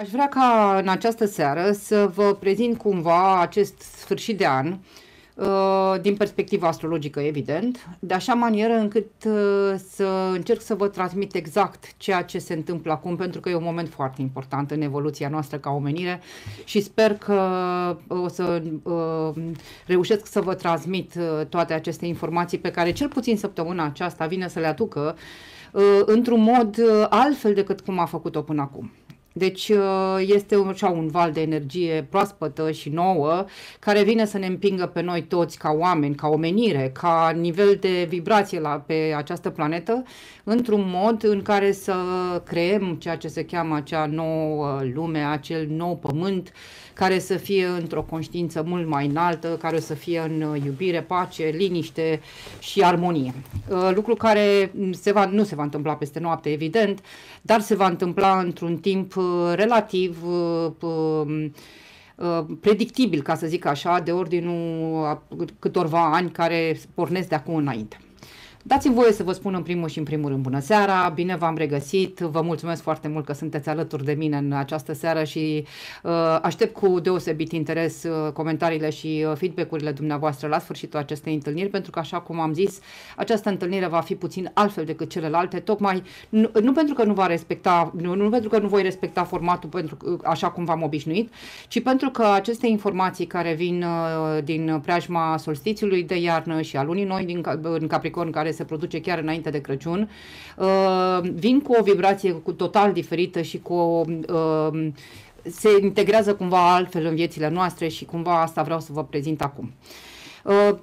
Aș vrea ca în această seară să vă prezint cumva acest sfârșit de an, uh, din perspectiva astrologică, evident, de așa manieră încât uh, să încerc să vă transmit exact ceea ce se întâmplă acum, pentru că e un moment foarte important în evoluția noastră ca omenire și sper că uh, o să reușesc să vă transmit toate aceste informații pe care cel puțin săptămâna aceasta vine să le aducă într-un mod altfel decât cum a făcut-o până acum. Deci uh, este așa un val de energie proaspătă și nouă care vine să ne împingă pe noi toți ca oameni, ca omenire, ca nivel de vibrație la, pe această planetă într-un mod în care să creăm ceea ce se cheamă acea nouă lume, acel nou pământ, uh, care să fie într-o conștiință mult mai înaltă, care să fie în uh, iubire, pace, liniște și armonie. Uh, lucru care se va, nu se va întâmpla peste noapte, evident, dar se va întâmpla într-un timp uh, relativ um, predictibil, ca să zic așa, de ordinul câtorva ani care pornesc de acum înainte. Dați-mi voie să vă spun în primul și în primul rând bună seara, bine v-am regăsit, vă mulțumesc foarte mult că sunteți alături de mine în această seară și uh, aștept cu deosebit interes uh, comentariile și uh, feedback-urile dumneavoastră la sfârșitul acestei întâlniri, pentru că așa cum am zis, această întâlnire va fi puțin altfel decât celelalte, tocmai nu, nu pentru că nu va respecta, nu, nu pentru că nu voi respecta formatul pentru uh, așa cum v-am obișnuit, ci pentru că aceste informații care vin uh, din preajma solstițiului de iarnă și a lunii noi din, în Capricorn care se produce chiar înainte de Crăciun, uh, vin cu o vibrație cu total diferită și cu o uh, se integrează cumva altfel în viețile noastre și cumva asta vreau să vă prezint acum. Uh,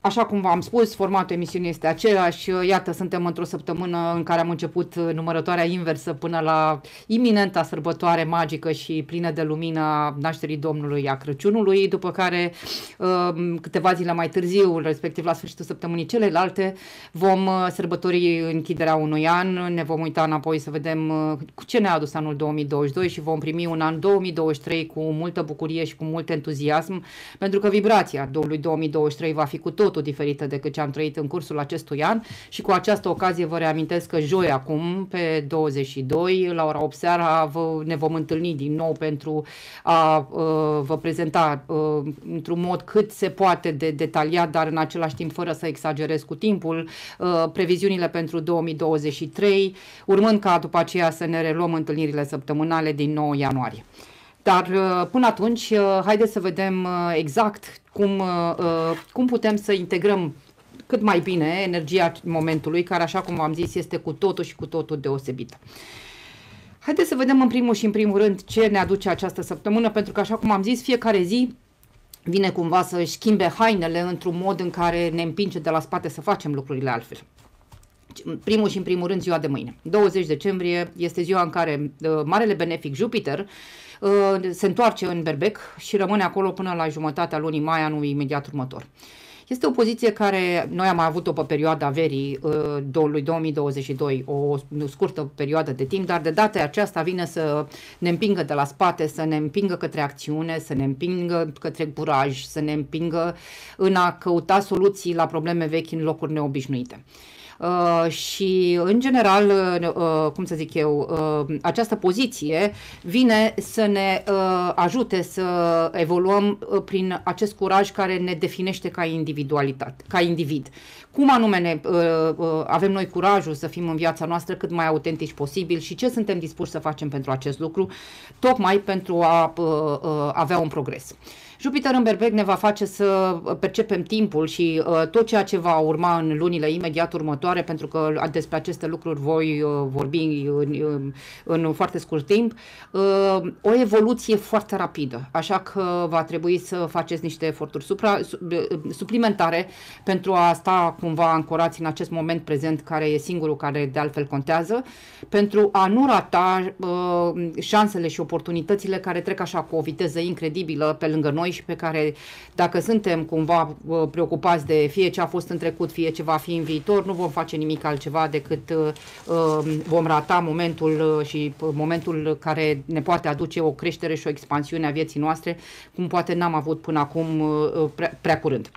Așa cum v-am spus, formatul emisiunii este același. Iată, suntem într-o săptămână în care am început numărătoarea inversă până la iminenta sărbătoare magică și plină de a nașterii Domnului a Crăciunului, după care um, câteva zile mai târziu, respectiv la sfârșitul săptămânii celelalte, vom uh, sărbători închiderea unui an, ne vom uita înapoi să vedem uh, cu ce ne-a adus anul 2022 și vom primi un an 2023 cu multă bucurie și cu mult entuziasm, pentru că vibrația 2023 va fi cu totul diferită decât ce am trăit în cursul acestui an și cu această ocazie vă reamintesc că joi acum, pe 22, la ora 8 seara, vă, ne vom întâlni din nou pentru a uh, vă prezenta uh, într-un mod cât se poate de detaliat, dar în același timp fără să exagerez cu timpul, uh, previziunile pentru 2023, urmând ca după aceea să ne reluăm întâlnirile săptămânale din 9 ianuarie. Dar uh, până atunci, uh, haideți să vedem uh, exact cum, cum putem să integrăm cât mai bine energia momentului, care, așa cum am zis, este cu totul și cu totul deosebită. Haideți să vedem în primul și în primul rând ce ne aduce această săptămână, pentru că, așa cum am zis, fiecare zi vine cumva să își schimbe hainele într-un mod în care ne împinge de la spate să facem lucrurile altfel. Primul și în primul rând ziua de mâine. 20 decembrie este ziua în care uh, marele benefic Jupiter uh, Uh, se întoarce în Berbec și rămâne acolo până la jumătatea lunii mai anului imediat următor. Este o poziție care noi am avut-o pe perioada verii uh, lui 2022, o scurtă perioadă de timp, dar de data aceasta vine să ne împingă de la spate, să ne împingă către acțiune, să ne împingă către curaj, să ne împingă în a căuta soluții la probleme vechi în locuri neobișnuite. Uh, și, în general, uh, cum să zic eu, uh, această poziție vine să ne uh, ajute să evoluăm uh, prin acest curaj care ne definește ca individualitate, ca individ. Cum anume ne, avem noi curajul să fim în viața noastră cât mai autentici posibil și ce suntem dispuși să facem pentru acest lucru, tocmai pentru a avea un progres. Jupiter în berbec ne va face să percepem timpul și uh, tot ceea ce va urma în lunile imediat următoare, pentru că uh, despre aceste lucruri voi uh, vorbi în, în foarte scurt timp, uh, o evoluție foarte rapidă, așa că va trebui să faceți niște eforturi supra, su, uh, suplimentare pentru a sta cumva ancorați în acest moment prezent, care e singurul care de altfel contează, pentru a nu rata uh, șansele și oportunitățile care trec așa cu o viteză incredibilă pe lângă noi și pe care, dacă suntem cumva uh, preocupați de fie ce a fost în trecut, fie ce va fi în viitor, nu vom face nimic altceva decât uh, um, vom rata momentul uh, și momentul care ne poate aduce o creștere și o expansiune a vieții noastre, cum poate n-am avut până acum prea, prea curând.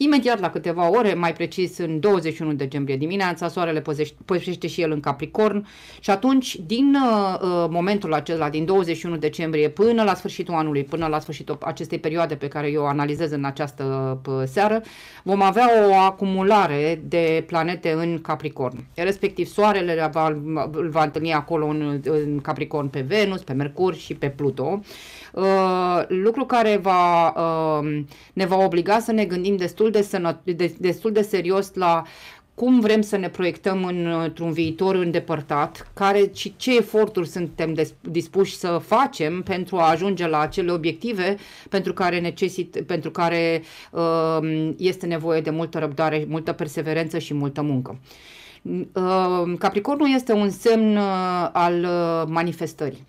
Imediat la câteva ore, mai precis în 21 decembrie dimineața, soarele pășește și el în Capricorn și atunci, din uh, uh momentul acela, din 21 decembrie până la sfârșitul anului, până la sfârșitul acestei perioade pe care eu o analizez în această uh, seară, vom avea o acumulare de planete în Capricorn. Respectiv, soarele va, îl va întâlni acolo în, în Capricorn pe Venus, pe Mercur și pe Pluto. Uh, lucru care va, uh, ne va obliga să ne gândim destul destul de, sănăt- de, destul de serios la cum vrem să ne proiectăm într-un viitor îndepărtat, care și ce eforturi suntem dispuși să facem pentru a ajunge la acele obiective pentru care, necesit, pentru care um, este nevoie de multă răbdare, multă perseverență și multă muncă. Um, Capricornul este un semn uh, al uh, manifestării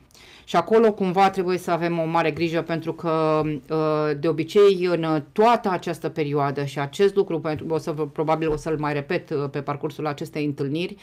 și acolo cumva trebuie să avem o mare grijă pentru că uh, de obicei în toată această perioadă și acest lucru, o să, probabil o să-l mai repet uh, pe parcursul acestei întâlniri,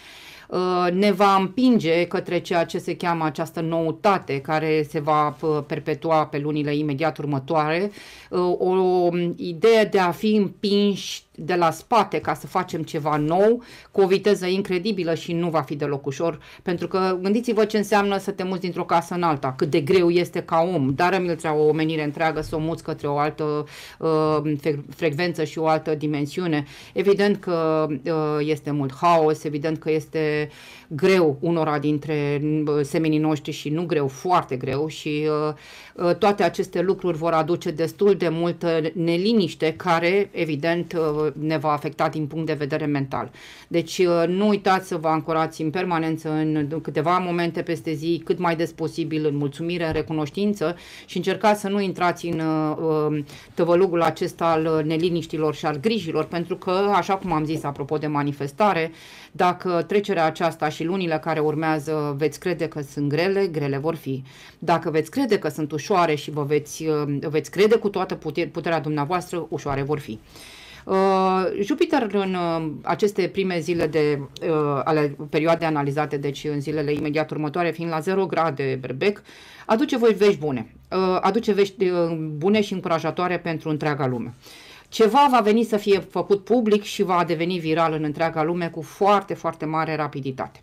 Uh, ne va împinge către ceea ce se cheamă această noutate care se va uh, perpetua pe lunile imediat următoare, uh, o idee de a fi împinși de la spate ca să facem ceva nou cu o viteză incredibilă și nu va fi deloc ușor, pentru că gândiți-vă ce înseamnă să te muți dintr-o casă în alta, cât de greu este ca om, dar mi o omenire întreagă să o muți către o altă uh, frecvență și o altă dimensiune. Evident că uh, este mult haos, evident că este greu unora dintre uh, seminii noștri și nu greu, foarte greu și uh, uh, toate aceste lucruri vor aduce destul de multă neliniște care, evident, ne va afecta din punct de vedere mental. Deci nu uitați să vă ancorați în permanență în câteva momente peste zi, cât mai des posibil, în mulțumire, în recunoștință și încercați să nu intrați în um, tăvălugul acesta al neliniștilor și al grijilor, pentru că, așa cum am zis apropo de manifestare, dacă trecerea aceasta și lunile care urmează veți crede că sunt grele, grele vor fi. Dacă veți crede că sunt ușoare și vă veți, uh, veți crede cu toată puterea dumneavoastră, ușoare vor fi. Uh, Jupiter în uh, aceste prime zile de uh, ale perioadei analizate, deci în zilele imediat următoare, fiind la 0 grade berbec, aduce voi vești bune. Uh, aduce vești uh, bune și încurajatoare pentru întreaga lume. Uh, ceva va veni să fie făcut public și va deveni viral în întreaga lume cu foarte, foarte mare rapiditate.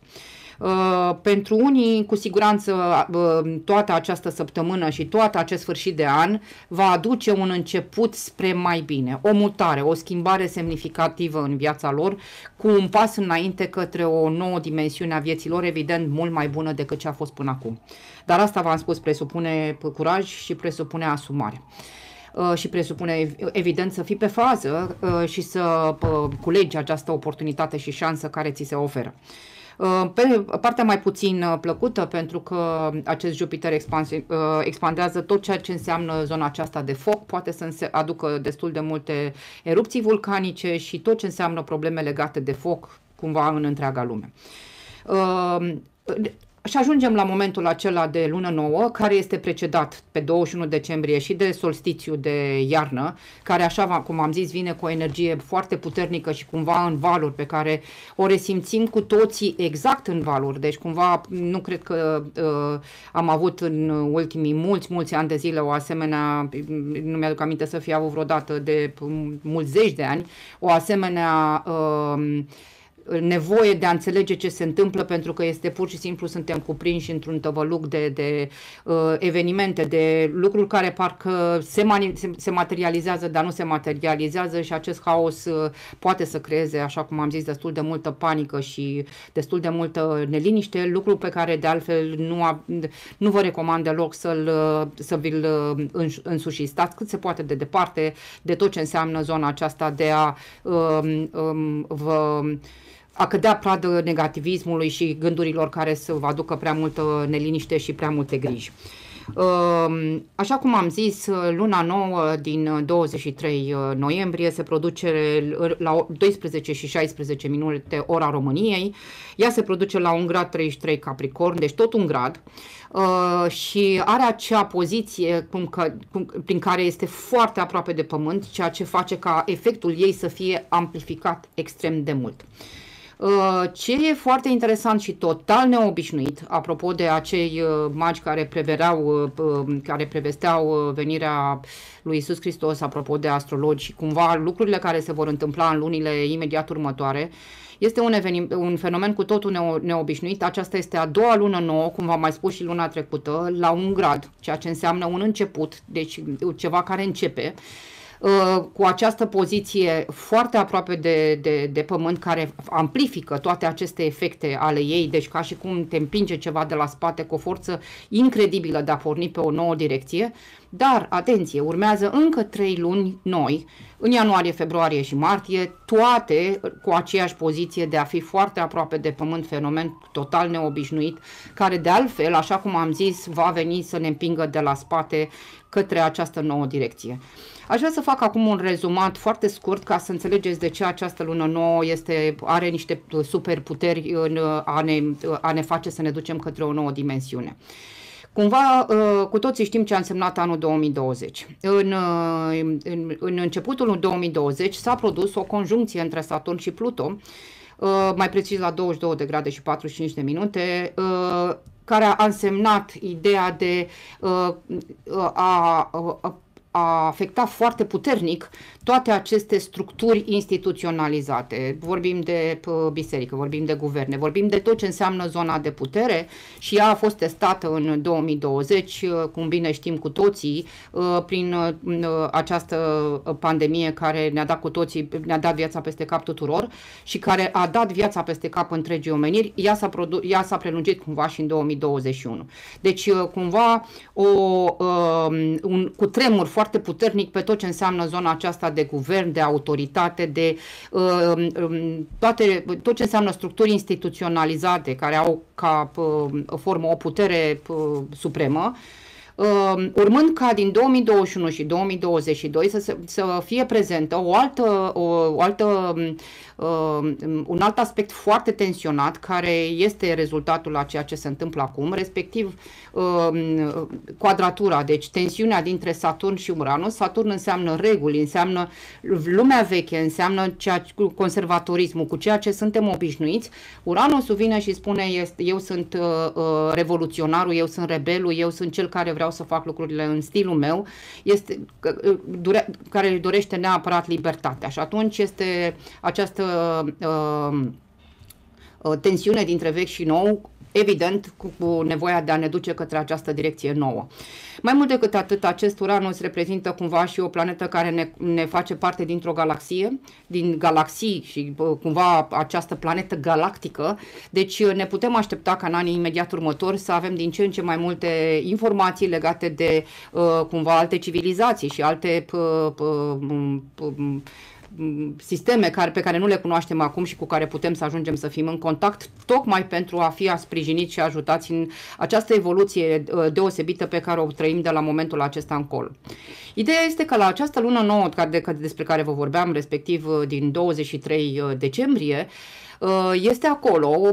Uh, pentru unii, cu siguranță, uh, toată această săptămână și toată acest sfârșit de an va aduce un început spre mai bine, o mutare, o schimbare semnificativă în viața lor, cu un pas înainte către o nouă dimensiune a vieților, evident, mult mai bună decât ce a fost până acum. Dar asta, v-am spus, presupune curaj și presupune asumare. Uh, și presupune evident să fii pe fază uh, și să uh, culegi această oportunitate și șansă care ți se oferă. Pe partea mai puțin plăcută, pentru că acest Jupiter expandează tot ceea ce înseamnă zona aceasta de foc, poate să aducă destul de multe erupții vulcanice și tot ce înseamnă probleme legate de foc cumva în întreaga lume și ajungem la momentul acela de lună nouă, care este precedat pe 21 decembrie și de solstițiu de iarnă, care așa, cum am zis, vine cu o energie foarte puternică și cumva în valuri, pe care o resimțim cu toții exact în valuri. Deci cumva nu cred că uh, am avut în ultimii mulți, mulți ani de zile o asemenea, nu mi-aduc aminte să fie avut vreodată de um, mulți zeci de ani, o asemenea... Uh, nevoie de a înțelege ce se întâmplă pentru că este pur și simplu suntem cuprinși într-un tăvăluc de, de uh, evenimente, de lucruri care parcă se, mani- se, se materializează, dar nu se materializează și acest haos uh, poate să creeze, așa cum am zis, destul de multă panică și destul de multă neliniște, lucru pe care de altfel nu, a, nu vă recomand deloc să-l, uh, să vi-l uh, însușiți. Stați cât se poate de departe de tot ce înseamnă zona aceasta de a uh, um, vă a cădea pradă negativismului și gândurilor care să vă aducă prea multă neliniște și prea multe griji. Um, așa cum am zis, luna nouă din 23 uh, noiembrie se produce la 12 și 16 minute ora României. Ea se produce la un grad 33 Capricorn, deci tot un grad. Uh, și are acea poziție cum că, cum, prin care este foarte aproape de pământ, ceea ce face ca efectul ei să fie amplificat extrem de mult. Uh, Uh, ce e foarte interesant și total neobișnuit, apropo de acei uh, magi care preverau, uh, care prevesteau venirea lui Isus Hristos, apropo de astrologi, cumva lucrurile care se vor întâmpla în lunile imediat următoare, este un, evenim, un fenomen cu totul neobișnuit. Aceasta este a doua lună nouă, cum v-am mai spus și luna trecută, la un grad, ceea ce înseamnă un început, deci ceva care începe. Uh, Uh, cu această poziție foarte aproape de, de, de pământ care amplifică toate aceste efecte ale ei, deci ca și cum te împinge ceva de la spate cu o forță incredibilă de a porni pe o nouă direcție, dar, atenție, urmează încă trei luni noi, în ianuarie, februarie și martie, toate cu aceeași poziție de a fi foarte aproape de pământ, fenomen total neobișnuit, care de altfel, așa cum am zis, va veni să ne împingă de la spate către această nouă direcție. Aș vrea să fac acum un rezumat foarte scurt ca să înțelegeți de ce această lună nouă este, are niște superputeri în a ne, a ne face să ne ducem către o nouă dimensiune. Cumva, uh, cu toții știm ce a însemnat anul 2020. În, uh, în, în începutul 2020 s-a produs o conjuncție între Saturn și Pluto, uh, mai precis la 22 de grade și 45 de minute, care a însemnat ideea de a, a, a a afectat foarte puternic toate aceste structuri instituționalizate. Vorbim de biserică, vorbim de guverne, vorbim de tot ce înseamnă zona de putere și ea a fost testată în 2020, ă, cum bine știm cu toții, ă, prin ă, această pandemie care ne-a dat cu toții, ne-a dat viața peste cap tuturor și care a dat viața peste cap întregii omeniri, ea s-a, produ- ea s-a prelungit cumva și în 2021. Deci, cumva, o, un, cu tremur foarte foarte puternic pe tot ce înseamnă zona aceasta de guvern, de autoritate, de uh, um, toate, tot ce înseamnă structuri instituționalizate care au ca uh, formă o putere uh, supremă. Uh, urmând ca din 2021 și 2022 să, să fie prezentă o altă, o, o altă um, Um, un alt aspect foarte tensionat care este rezultatul a ceea ce se întâmplă acum, respectiv um, quadratura, deci tensiunea dintre Saturn și Uranus. Saturn înseamnă reguli, înseamnă lumea veche, înseamnă ceea, conservatorismul, cu ceea ce suntem obișnuiți. Uranus vine și spune eu sunt uh, uh, revoluționarul, eu sunt rebelul, eu sunt cel care vreau să fac lucrurile în stilul meu, este, uh, care dorește neapărat libertatea. Și atunci este această Uh, uh, uh, tensiune dintre vechi și nou, evident cu nevoia de a ne duce către această direcție nouă. Mai mult decât atât, acest Uranus reprezintă cumva și o planetă care ne, ne face parte dintr-o galaxie, din galaxii și cumva această planetă galactică, deci ne putem aștepta ca în anii imediat următori să avem din ce în ce mai multe informații legate de cumva alte civilizații și alte sisteme care, pe care nu le cunoaștem acum și cu care putem să ajungem să fim în contact, tocmai pentru a fi sprijinit și ajutați în această evoluție uh, deosebită pe care o trăim de la momentul acesta încolo. Ideea este că la această lună nouă despre care vă vorbeam, respectiv uh, din 23 uh, decembrie, Uh, este acolo o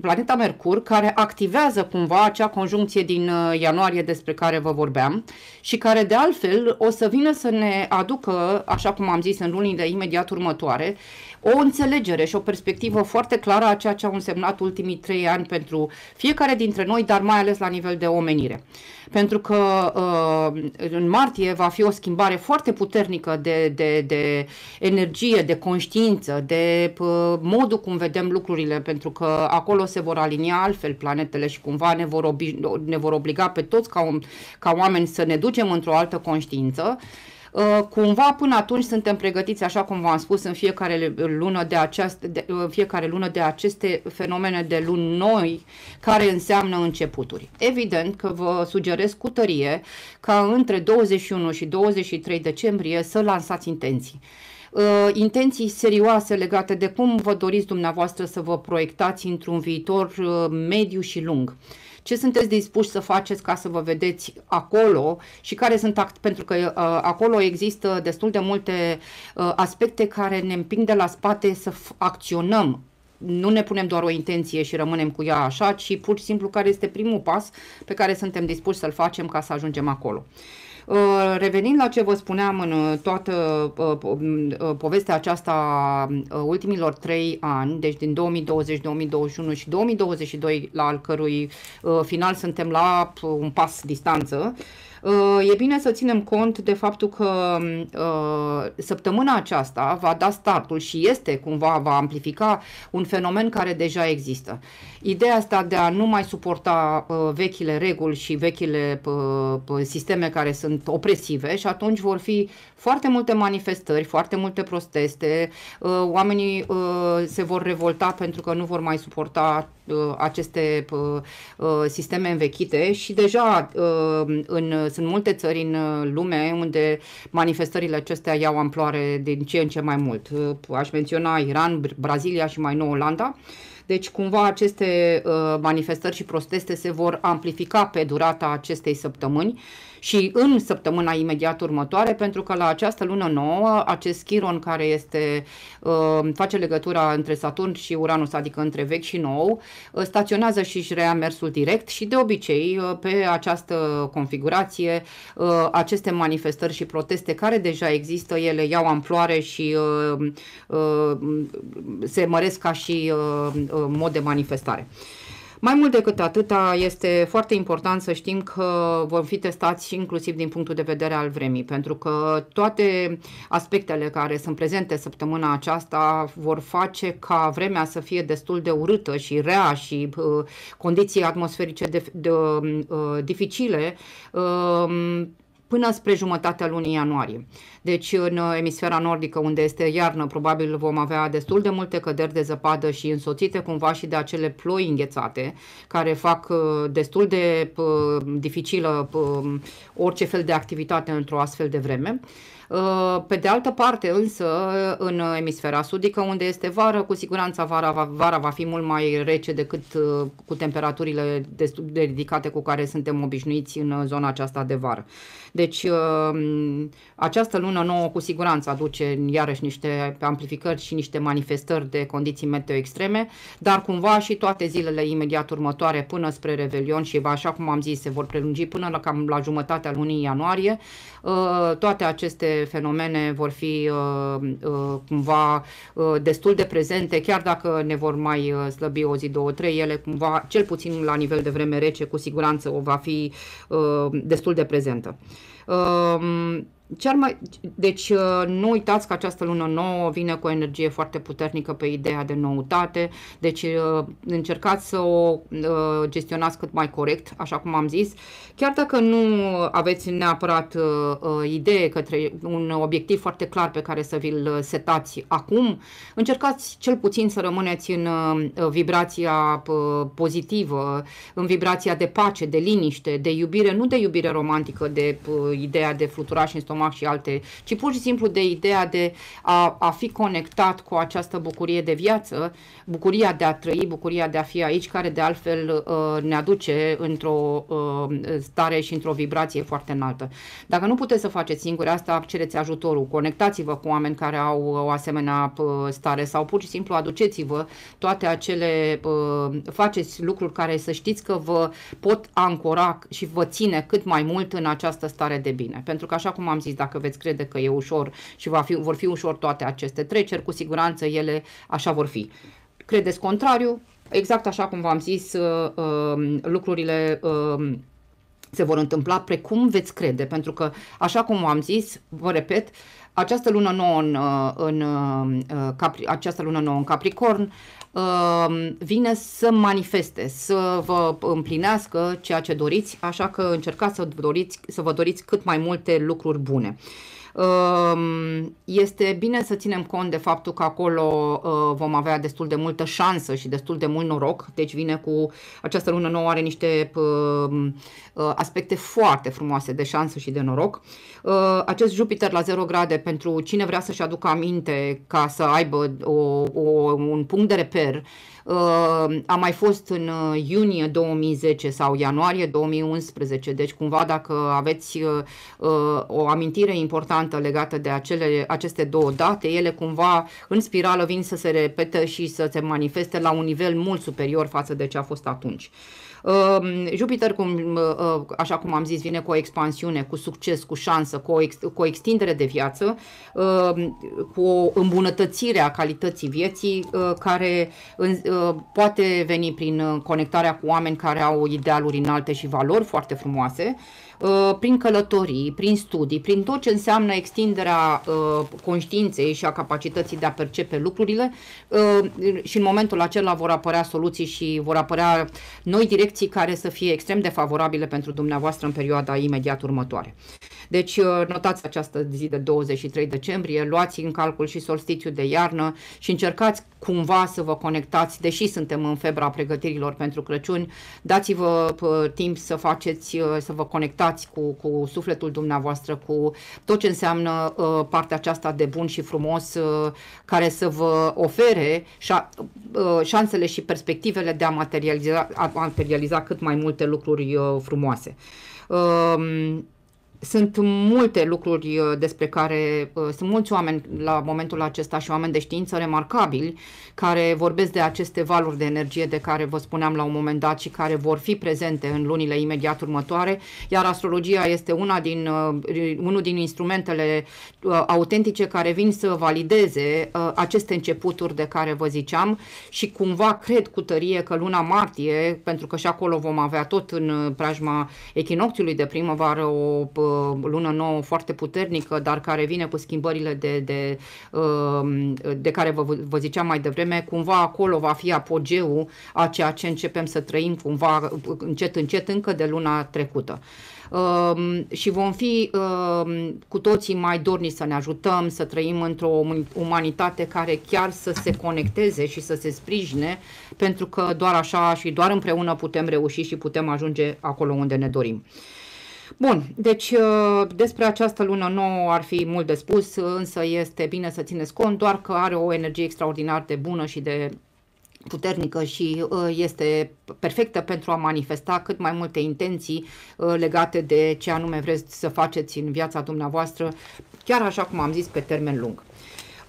planeta Mercur care activează cumva acea conjuncție din uh, ianuarie despre care vă vorbeam și care de altfel o să vină să ne aducă, așa cum am zis, în lunile imediat următoare, o înțelegere și o perspectivă foarte clară a ceea ce au însemnat ultimii trei ani pentru fiecare dintre noi, dar mai ales la nivel de omenire. Pentru că uh, în martie va fi o schimbare foarte puternică de, de, de energie, de conștiință, de uh, modul cum vedem lucrurile, pentru că acolo se vor alinia altfel planetele și cumva ne vor, obi- ne vor obliga pe toți ca, ca oameni să ne ducem într-o altă conștiință Uh, cumva până atunci suntem pregătiți, așa cum v-am spus, în fiecare lună de, aceast, de, uh, fiecare lună de aceste fenomene de luni noi, care înseamnă începuturi. Evident că vă sugerez cu tărie ca între 21 și 23 decembrie să lansați intenții uh, intenții serioase legate de cum vă doriți dumneavoastră să vă proiectați într-un viitor uh, mediu și lung. Uh, ce sunteți dispuși să faceți ca să vă vedeți acolo și care sunt, act- pentru că uh, acolo există destul de multe uh, aspecte care ne împing de la spate să acționăm nu ne punem doar o intenție și rămânem cu ea așa, ci pur și simplu care este primul pas pe care suntem dispuși să-l facem ca să ajungem acolo. Uh, Uh, revenind la ce vă spuneam în uh, toată uh, mm, povestea aceasta ultimilor trei ani, deci din 2020, 2021 și 2022, la al cărui final suntem la un pas distanță, E bine să ținem cont de faptul că mm, săptămâna aceasta va da startul și este cumva, va amplifica un fenomen care deja există. Ideea asta de a nu mai suporta uh, vechile reguli și vechile uh, uh, sisteme care sunt opresive și atunci vor fi foarte multe manifestări, foarte multe proteste, uh, oamenii uh, se vor revolta pentru că nu vor mai suporta uh, aceste uh, uh sisteme învechite și deja uh, în, sunt multe țări în lume unde manifestările acestea iau amploare din ce în ce mai mult. Uh, aș menționa Iran, Brazilia și mai nou Olanda. Uh, deci, cumva, aceste uh, manifestări și proteste se vor amplifica pe durata acestei săptămâni și în săptămâna imediat următoare, pentru că la această lună nouă, acest Chiron care este, uh, face legătura între Saturn și Uranus, adică între vechi și nou, uh, staționează și își rea mersul direct și de obicei uh, pe această configurație aceste manifestări și proteste care deja există, ele iau amploare și se măresc ca și mod de manifestare. Mai mult decât atâta, este foarte important să știm că vom fi testați inclusiv din punctul de vedere al vremii, pentru că toate aspectele care sunt prezente săptămâna aceasta vor face ca vremea să fie destul de urâtă și rea și uh, condiții atmosferice de, de, uh, dificile uh, până spre jumătatea lunii ianuarie. Deci în emisfera nordică, unde este iarnă, probabil vom avea destul de multe căderi de zăpadă și însoțite cumva și de acele ploi înghețate, care fac uh, destul de uh, dificilă uh, orice fel de activitate într-o astfel de vreme. Uh, pe de altă parte, însă, în emisfera sudică, unde este vară, cu siguranță vara va, vara va fi mult mai rece decât uh, cu temperaturile destul de ridicate cu care suntem obișnuiți în zona aceasta de vară. Deci, uh, această lună nouă cu siguranță aduce iarăși niște amplificări și niște manifestări de condiții meteo extreme, dar cumva și toate zilele imediat următoare până spre Revelion și așa cum am zis se vor prelungi până la cam la jumătatea lunii ianuarie, ă, toate aceste fenomene vor fi ă, ă, cumva destul de prezente, chiar dacă ne vor mai slăbi o zi, două, trei, ele cumva, cel puțin la nivel de vreme rece, cu siguranță o va fi destul de prezentă. Cel mai, deci uh, nu uitați că această lună nouă vine cu o energie foarte puternică pe ideea de noutate, deci uh, încercați să o uh, gestionați cât mai corect, așa cum am zis. Chiar dacă nu aveți neapărat idee către un obiectiv foarte clar pe care să vi-l setați acum, încercați cel puțin să rămâneți în vibrația pozitivă, în vibrația de pace, de liniște, de iubire, nu de iubire romantică, de ideea de fluturaș în stomac, stomac și alte, ci pur și simplu de ideea de a, a fi conectat cu această bucurie de viață, bucuria de a trăi, bucuria de a fi aici, care de altfel uh, ne aduce într-o uh, stare și într-o vibrație foarte înaltă. Dacă nu puteți să faceți singuri asta, cereți ajutorul, conectați-vă cu oameni care au o asemenea uh, stare sau pur și simplu aduceți-vă toate acele, uh, faceți lucruri care să știți că vă pot ancora și vă ține cât mai mult în această stare de bine. Pentru că, așa cum am zis, pregătiți dacă veți crede că e ușor și va fi, vor fi ușor toate aceste treceri, cu siguranță ele așa vor fi. Credeți contrariu? Exact așa cum v-am zis, uh, um, lucrurile um, se vor întâmpla precum veți crede, pentru că, așa cum v am zis, vă repet, această lună nouă în, uh, în, în uh, această lună nouă în Capricorn Um, vine să manifeste, să vă împlinească ceea ce doriți, așa că încercați să, doriți, să vă doriți cât mai multe lucruri bune. Um, este bine să ținem cont de faptul că acolo uh, vom avea destul de multă șansă și destul de mult noroc, deci vine cu această lună nouă are niște um, uh, aspecte foarte frumoase de șansă și de noroc. Uh, acest Jupiter la 0 grade, pentru cine vrea să-și aducă aminte ca să aibă o, o, un punct de reper, uh, a mai fost în uh, iunie 2010 sau ianuarie 2011, deci cumva dacă aveți o amintire importantă legată de acele, aceste două date, ele cumva în spirală vin să se repete și să se manifeste la un nivel mult superior față de ce a fost atunci. Ehm, Jupiter, cum, ehm, așa cum am zis, vine cu o expansiune, cu succes, cu șansă, cu o, ex, cu o extindere de viață, ehm, cu o îmbunătățire a calității vieții, care poate veni prin conectarea cu oameni care au idealuri înalte și valori foarte frumoase Uh, prin călătorii, prin studii, prin tot ce înseamnă extinderea uh, conștiinței și a capacității de a percepe lucrurile uh, și în momentul acela vor apărea soluții și vor apărea noi direcții care să fie extrem de favorabile pentru dumneavoastră în perioada imediat următoare. Deci notați această zi de 23 decembrie, luați în calcul și solstițiul de iarnă și încercați cumva să vă conectați, deși suntem în febra pregătirilor pentru Crăciun, dați-vă timp să faceți, să vă conectați conectați cu, cu sufletul dumneavoastră, cu tot ce înseamnă uh, partea aceasta de bun și frumos uh, care să vă ofere șa, uh, șansele și perspectivele de a materializa, a materializa cât mai multe lucruri uh, frumoase. Uh, sunt multe lucruri uh, despre care uh, sunt mulți oameni la momentul acesta și oameni de știință remarcabili care vorbesc de aceste valuri de energie de care vă spuneam la un moment dat și care vor fi prezente în lunile imediat următoare, iar astrologia este una din, uh, unul din instrumentele autentice care vin să valideze aceste începuturi de care vă ziceam și cumva cred cu tărie că luna martie, pentru că și acolo vom avea tot în preajma echinocțiului de primăvară o Uh, lună nouă foarte puternică, dar care vine cu schimbările de, de, uh, de care vă, vă ziceam mai devreme, cumva acolo va fi apogeul a ceea ce începem să trăim cumva uh, încet, încet încă de luna trecută. Uh, și vom fi uh, cu toții mai dorni să ne ajutăm, să trăim într-o umanitate care chiar să se conecteze și să se sprijine, pentru că doar așa și doar împreună putem reuși și putem ajunge acolo unde ne dorim. Bun, deci uh, despre această lună nouă ar fi mult de spus, însă este bine să țineți cont, doar că are o energie extraordinar de bună și de puternică și uh, este perfectă pentru a manifesta cât mai multe intenții uh, legate de ce anume vreți să faceți în viața dumneavoastră, chiar așa cum am zis, pe termen lung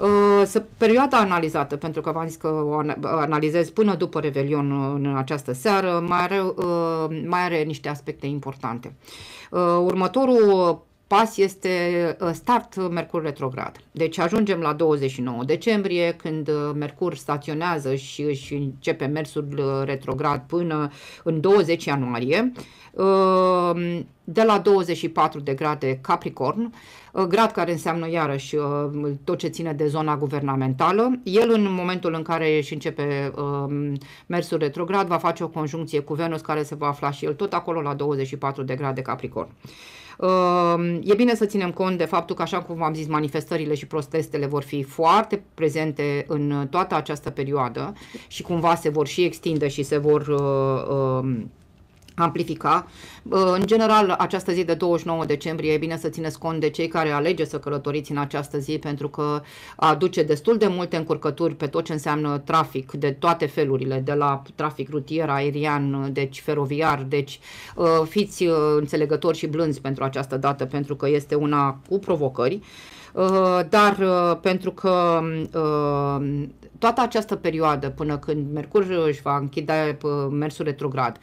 uh, perioada analizată, pentru că v-am zis că o analizez până după Revelion uh, în această seară, mai are, uh, mai are niște aspecte importante. Uh, următorul pas este uh, start Mercur retrograd. Deci ajungem la 29 decembrie când uh, Mercur staționează și își începe mersul retrograd până în 20 ianuarie. Uh, Ehm, de la 24 de grade Capricorn, eh, grad care înseamnă iarăși eh, tot ce ține de zona guvernamentală. El în momentul în care își începe ehm, mersul retrograd va face o conjuncție cu Venus care se va afla și el tot acolo la 24 de grade Capricorn. Ehm, e bine să ținem cont de faptul că, așa cum v-am zis, manifestările și protestele vor fi foarte prezente în toată această perioadă și cumva se vor și extinde și se vor uh, uh, amplifica. În general, această zi de 29 decembrie e bine să țineți cont de cei care alege să călătoriți în această zi pentru că aduce destul de multe încurcături pe tot ce înseamnă trafic de toate felurile, de la trafic rutier, aerian, deci feroviar, deci ă, fiți ă, înțelegători și blânzi pentru această dată pentru că este una cu provocări. Uh, dar uh, pentru că uh, toată această perioadă până când Mercur își va închide mersul retrograd,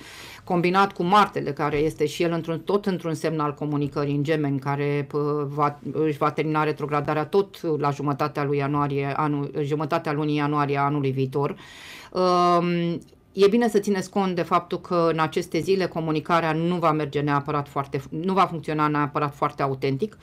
combinat cu Martele, care este și el într-un, tot într-un semn al comunicării în gemeni, care va, își va termina retrogradarea tot la jumătatea, lui ianuarie, anul, jumătatea lunii ianuarie anului viitor, um, E bine să țineți cont de faptul că în aceste zile comunicarea nu va merge neapărat foarte, nu va funcționa neapărat foarte autentic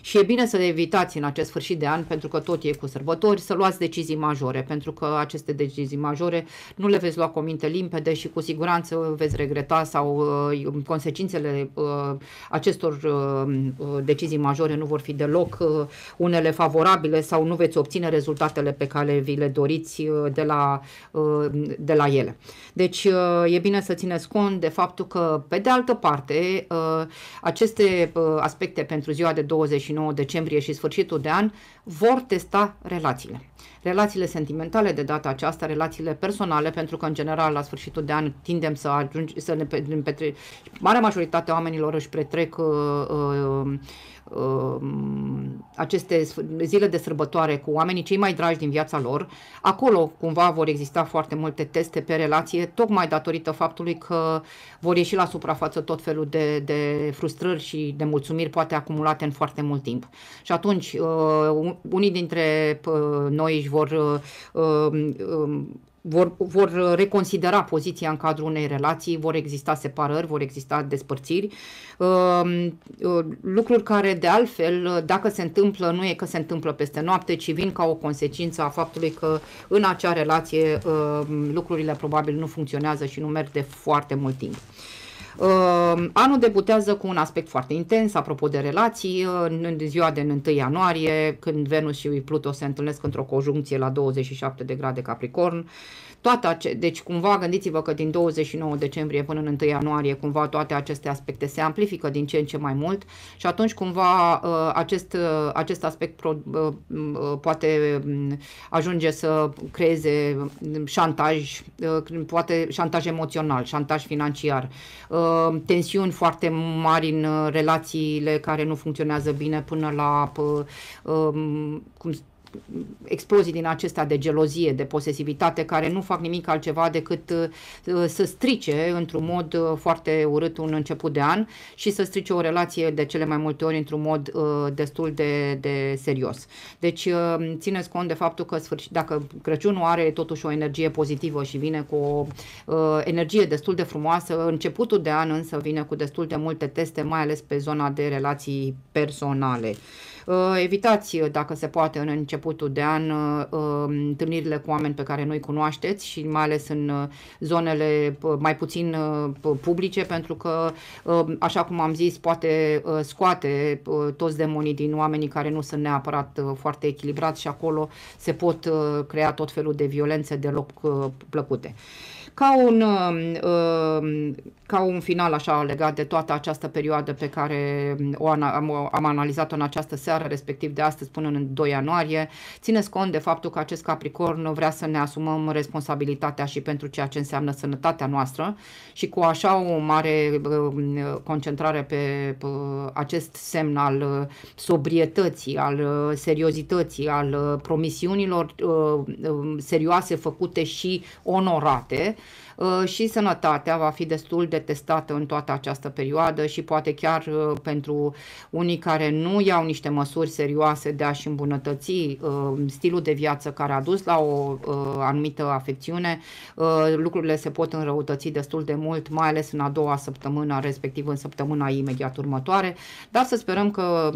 și e bine să le evitați în acest sfârșit de an, pentru că tot e cu sărbători, să luați decizii majore, pentru că aceste decizii majore nu le veți lua cu minte limpede și cu siguranță veți regreta sau uh, consecințele uh, acestor uh, uh, decizii majore nu vor fi deloc uh, unele favorabile sau nu veți obține rezultatele pe care vi le doriți uh, de, la, uh, de la ele. Deci uh, e bine să țineți cont de faptul că, pe de altă parte, uh, aceste uh, aspecte pentru ziua de 20 29 decembrie și sfârșitul de an, vor testa relațiile. Relațiile sentimentale de data aceasta, relațiile personale, pentru că în general la sfârșitul de an tindem să ajungi, să ne petre... Marea majoritate a oamenilor își petrec uh, uh, uh, aceste zile de sărbătoare cu oamenii cei mai dragi din viața lor. Acolo cumva vor exista foarte multe teste pe relație, tocmai datorită faptului că vor ieși la suprafață tot felul de, de frustrări și de mulțumiri poate acumulate în foarte mult timp. Și atunci uh, unii dintre noi își vor uh, um, um, vor, vor reconsidera poziția în cadrul unei relații, vor exista separări, vor exista despărțiri. Um, uh, lucruri care, de altfel, dacă se întâmplă, nu e că se întâmplă peste noapte, ci vin ca o consecință a faptului că în acea relație lucrurile probabil nu funcționează și nu merg de foarte mult timp. Ehm, anul debutează cu un aspect foarte intens, apropo de relații, în ziua de 1 ianuarie, când Venus și Pluto se întâlnesc într-o conjuncție la 27 de grade Capricorn, uh, toate ace- deci cumva gândiți-vă că din 29 decembrie până în 1 ianuarie cumva toate aceste aspecte se amplifică din ce în ce mai mult și atunci cumva uh, acest, uh, acest aspect pro, uh, mm, poate mm, ajunge să creeze mm, șantaj, poate șantaj emoțional, șantaj financiar, tensiuni foarte mari în relațiile care nu funcționează bine până la cum explozii din acestea de gelozie, de posesivitate, care nu fac nimic altceva decât uh, să strice într-un mod uh, foarte urât un început de an și să strice o relație de cele mai multe ori într-un mod uh, destul de, de serios. Deci țineți cont de faptul că sfârșit, dacă Crăciunul are totuși o energie pozitivă și vine cu o energie destul de frumoasă, începutul de an însă vine cu destul de multe teste, mai ales pe zona de relații personale. Uh, evitați, uh, dacă se poate, în începutul de an uh, um, întâlnirile cu oameni pe care noi cunoașteți și mai ales în zonele mai puțin publice, pentru că, um, așa cum am zis, poate scoate toți demonii din oamenii care nu sunt neapărat foarte echilibrați și acolo se pot crea tot felul de violențe deloc plăcute ca un, um, um, ca un final așa legat de toată această perioadă pe care um, o am, am analizat-o în această seară, respectiv de astăzi până în 2 ianuarie, țineți cont de faptul că acest Capricorn vrea să ne asumăm responsabilitatea și pentru ceea ce înseamnă sănătatea noastră și cu așa o mare concentrare pe acest semn al uh, sobrietății, al uh, seriozității, al uh, promisiunilor serioase făcute și onorate, Uh, și sănătatea va fi destul de testată în toată această perioadă și poate chiar uh, pentru unii care nu iau niște măsuri serioase de a-și îmbunătăți uh, stilul de viață care a dus la o anumită afecțiune, lucrurile se pot înrăutăți destul de mult, mai ales în a doua săptămână, respectiv în săptămâna imediat următoare, dar să sperăm că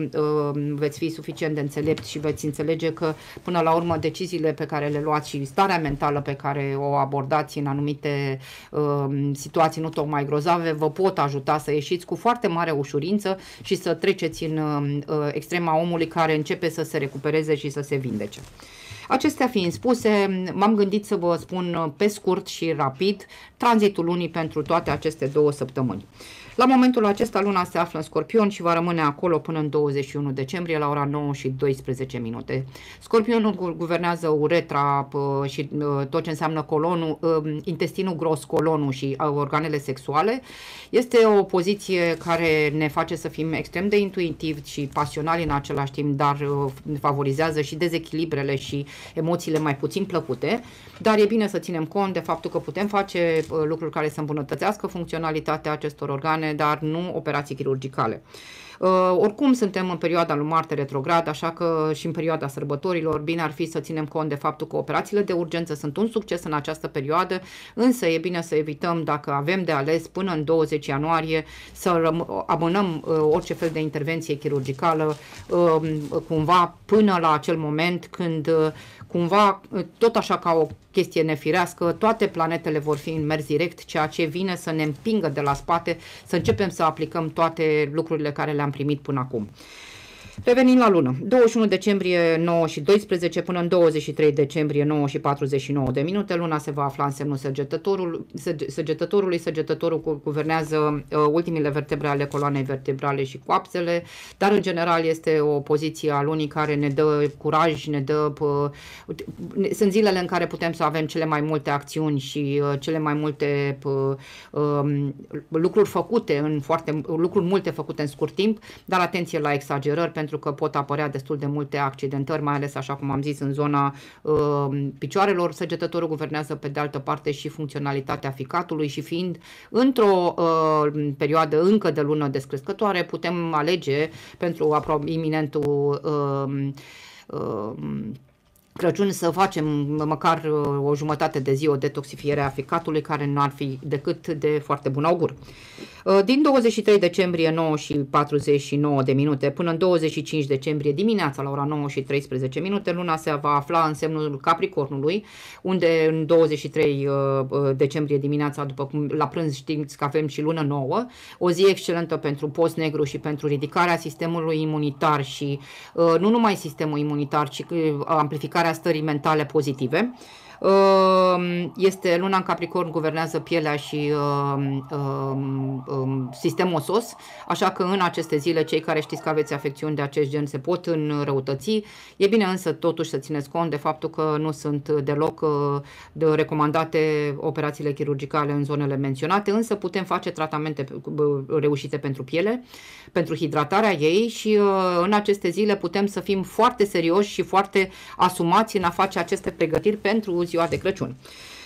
veți fi suficient de înțelept și veți înțelege că până la urmă deciziile pe care le luați și starea mentală pe care o abordați în anumite Um, situații nu tocmai grozave vă pot ajuta să ieșiți cu foarte mare ușurință și să treceți în um, uh, extrema omului care începe să se recupereze și să se vindece. Acestea fiind spuse, m-am gândit să vă spun uh, pe scurt și rapid tranzitul lunii pentru toate aceste două săptămâni. La momentul acesta luna se află în Scorpion și va rămâne acolo până în 21 decembrie la ora 9 și 12 minute. Scorpionul guvernează uretra și ă, tot ce înseamnă colonul, ă, intestinul gros, colonul și ă, organele sexuale. Este o poziție care ne face să fim extrem de intuitivi și pasionali în același timp, dar favorizează și dezechilibrele și emoțiile mai puțin plăcute, dar e bine să ținem cont de faptul că putem face lucruri care să îmbunătățească funcționalitatea acestor organe organe, dar nu operații chirurgicale. Uh, oricum suntem în perioada lui Marte retrograd, așa că și în perioada sărbătorilor bine ar fi să ținem cont de faptul că operațiile de urgență sunt un succes în această perioadă, însă e bine să evităm dacă avem de ales până în 20 ianuarie să amânăm uh, orice fel de intervenție chirurgicală um, cumva până la acel moment când uh, cumva, tot așa ca o chestie nefirească, toate planetele vor fi în mers direct, ceea ce vine să ne împingă de la spate, să începem să aplicăm toate lucrurile care le-am primit până acum. Revenim la lună. 21 decembrie 9 și 12 până în 23 decembrie 9 și 49 de minute. Luna se va afla în semnul săgetătorul, săge, săgetătorului. Săgetătorul cu, guvernează uh, ultimile vertebre ale coloanei vertebrale și coapsele, dar în general este o poziție a lunii care ne dă curaj, ne dă... Uh, sunt zilele în care putem să avem cele mai multe acțiuni și uh, cele mai multe uh, uh, lucruri făcute în foarte... lucruri multe făcute în scurt timp, dar atenție la exagerări, pentru că pot apărea destul de multe accidentări, mai ales, așa cum am zis, în zona uh, picioarelor. Săgetătorul guvernează, pe de altă parte, și funcționalitatea ficatului și fiind într-o uh, perioadă încă de lună descrescătoare, putem alege pentru iminentul uh, uh, Crăciun să facem măcar uh, o jumătate de zi o detoxifiere a ficatului, care nu ar fi decât de foarte bun augur. Uh, din 23 decembrie 9 și 49 de minute până în 25 decembrie dimineața la ora 9 și 13 minute, luna se va afla în semnul Capricornului, unde în 23 uh, decembrie dimineața, după cum la prânz știți că avem și lună nouă, o zi excelentă pentru post negru și pentru ridicarea sistemului imunitar și nu numai sistemul imunitar, ci amplificarea schimbarea stării mentale pozitive Ehm, este luna în Capricorn, guvernează pielea și ehm, ehm, sistemul osos, așa că în aceste zile cei care știți că aveți afecțiuni de acest gen se pot înrăutăți. E bine însă totuși să țineți cont de faptul că nu sunt deloc eh, de recomandate operațiile chirurgicale în zonele menționate, însă putem face tratamente eh, reușite pentru piele, pentru hidratarea ei și eh, în aceste zile putem să fim foarte serioși și foarte asumați în a face aceste pregătiri pentru ziua de Crăciun.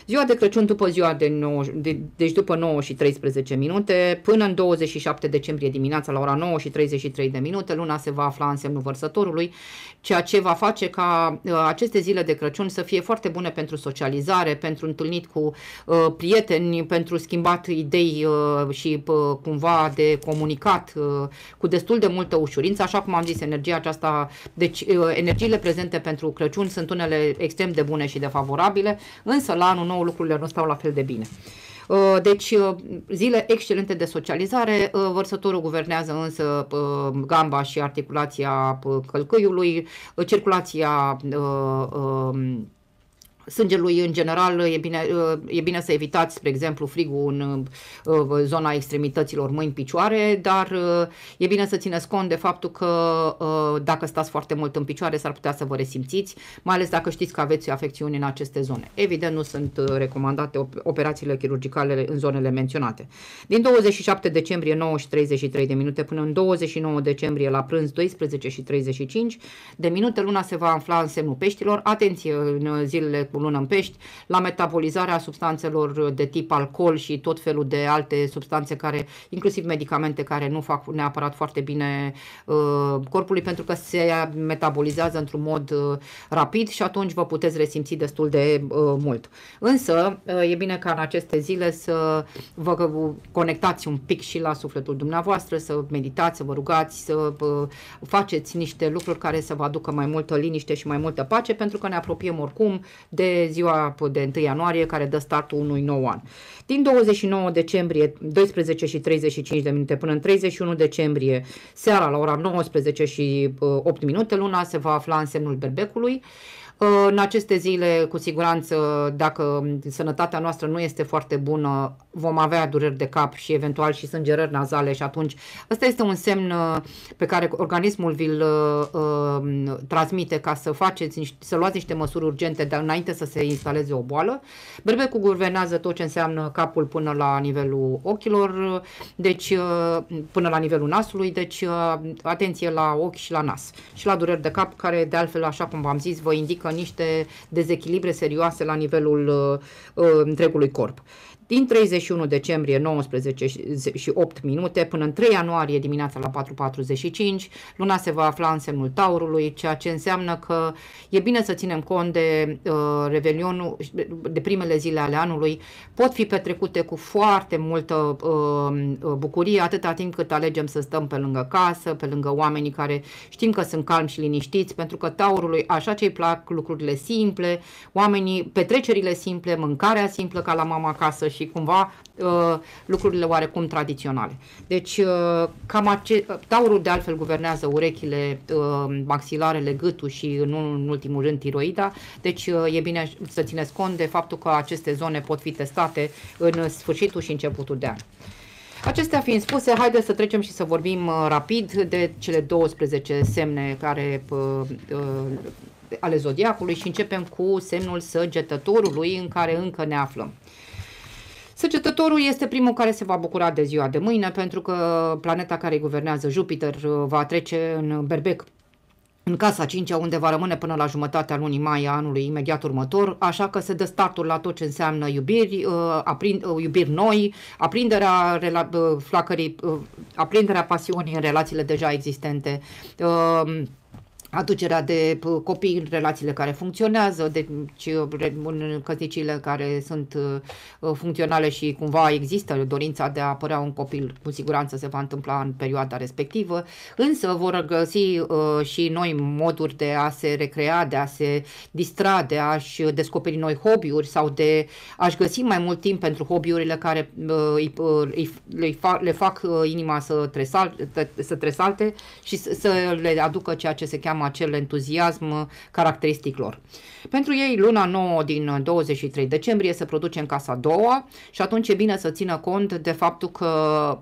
Ziua de Crăciun după ziua de 9, de, deci după 9 și 13 minute, până în 27 decembrie dimineața la ora 9 și 33 de minute, luna se va afla în semnul vărsătorului, ceea ce va face ca uh, aceste zile de Crăciun să fie foarte bune pentru socializare, pentru întâlnit cu uh, prieteni, pentru schimbat idei uh, și uh, cumva de comunicat uh, cu destul de multă ușurință, așa cum am zis, energia aceasta, deci uh, energiile prezente pentru Crăciun sunt unele extrem de bune și de favorabile, însă la anul nou nouă lucrurile nu stau la fel de bine. Uh, deci, uh, zile excelente de socializare, uh, vărsătorul guvernează însă gamba și articulația călcâiului, circulația um, sângelui în general e bine, uh, e bine să evitați, spre exemplu, frigul în uh, zona extremităților mâini, picioare, dar uh, e bine să țineți cont de faptul că dacă stați foarte mult în picioare s-ar putea să vă resimțiți, mai ales dacă știți că aveți afecțiuni în aceste zone. Evident, nu sunt recomandate operațiile chirurgicale în zonele menționate. Din 27 decembrie 9 și 33 de minute până în 29 decembrie la prânz 12 și 35 de minute, luna se va afla în semnul peștilor. Atenție în zilele cu cu lună în pești, la metabolizarea substanțelor de tip alcool și tot felul de alte substanțe care, inclusiv medicamente care nu fac neapărat foarte bine uh, corpului pentru că se metabolizează într-un mod uh, rapid și atunci vă puteți resimți destul de uh, mult. Însă uh, e bine ca în aceste zile să vă conectați un pic și la sufletul dumneavoastră, să meditați, să vă rugați, să uh, faceți niște lucruri care să vă aducă mai multă liniște și mai multă pace pentru că ne apropiem oricum de ziua de 1 ianuarie care dă startul unui nou an. Din 29 decembrie 12 și 35 de minute până în 31 decembrie seara la ora 19 și 8 uh, minute luna se va afla în semnul berbecului. Uh, în aceste zile, cu siguranță, dacă sănătatea noastră nu este foarte bună, vom avea dureri de cap și eventual și sângerări nazale și atunci ăsta este un semn uh, pe care organismul vi-l uh, um, transmite ca să faceți, să luați niște măsuri urgente de, înainte să se instaleze o boală. Berbecul guvernează tot ce înseamnă capul până la nivelul ochilor, uh, deci uh, până la nivelul nasului, deci uh, atenție la ochi și la nas și la dureri de cap, care de altfel, așa cum v-am zis, vă indică niște dezechilibre serioase la nivelul uh, uh întregului corp din 31 decembrie 19 și 8 minute până în 3 ianuarie dimineața la 4.45, luna se va afla în semnul taurului, ceea ce înseamnă că e bine să ținem cont de uh, revelionul, de primele zile ale anului, pot fi petrecute cu foarte multă uh, bucurie, atâta timp cât alegem să stăm pe lângă casă, pe lângă oamenii care știm că sunt calmi și liniștiți, pentru că taurului așa ce-i plac lucrurile simple, oamenii, petrecerile simple, mâncarea simplă ca la mama acasă și și cumva uh, lucrurile oarecum tradiționale. Deci, uh, cam ace- uh, taurul de altfel guvernează urechile, uh, maxilarele, gâtul și, în, în ultimul rând, tiroida. Deci, uh, e bine să țineți cont de faptul că aceste zone pot fi testate în sfârșitul și începutul de an. Acestea fiind spuse, haideți să trecem și să vorbim uh, rapid de cele 12 semne care uh, uh, ale zodiacului și începem cu semnul săgetătorului în care încă ne aflăm. Săgetătorul este primul care se va bucura de ziua de mâine pentru că planeta care îi guvernează Jupiter va trece în berbec în casa 5 unde va rămâne până la jumătatea lunii mai a anului imediat următor, așa că se dă startul la tot ce înseamnă iubiri, uh, aprind, uh, iubiri noi, aprinderea, rela- uh, flacării, aprinderea pasiunii în relațiile deja existente, aducerea de copii în relațiile care funcționează, deci în căsnicile care sunt uh, funcționale și cumva există dorința de a apărea un copil, cu siguranță se va întâmpla în perioada respectivă, însă vor găsi uh, și noi moduri de a se recrea, de a se distra, de a-și descoperi noi hobby-uri sau de a-și găsi mai mult timp pentru hobby-urile care uh, le fac inima să, să tresalte și să le aducă ceea ce se cheamă seama acel entuziasm caracteristic lor. Pentru ei, luna nouă din 23 decembrie se produce în casa a doua și atunci e bine să țină cont de faptul că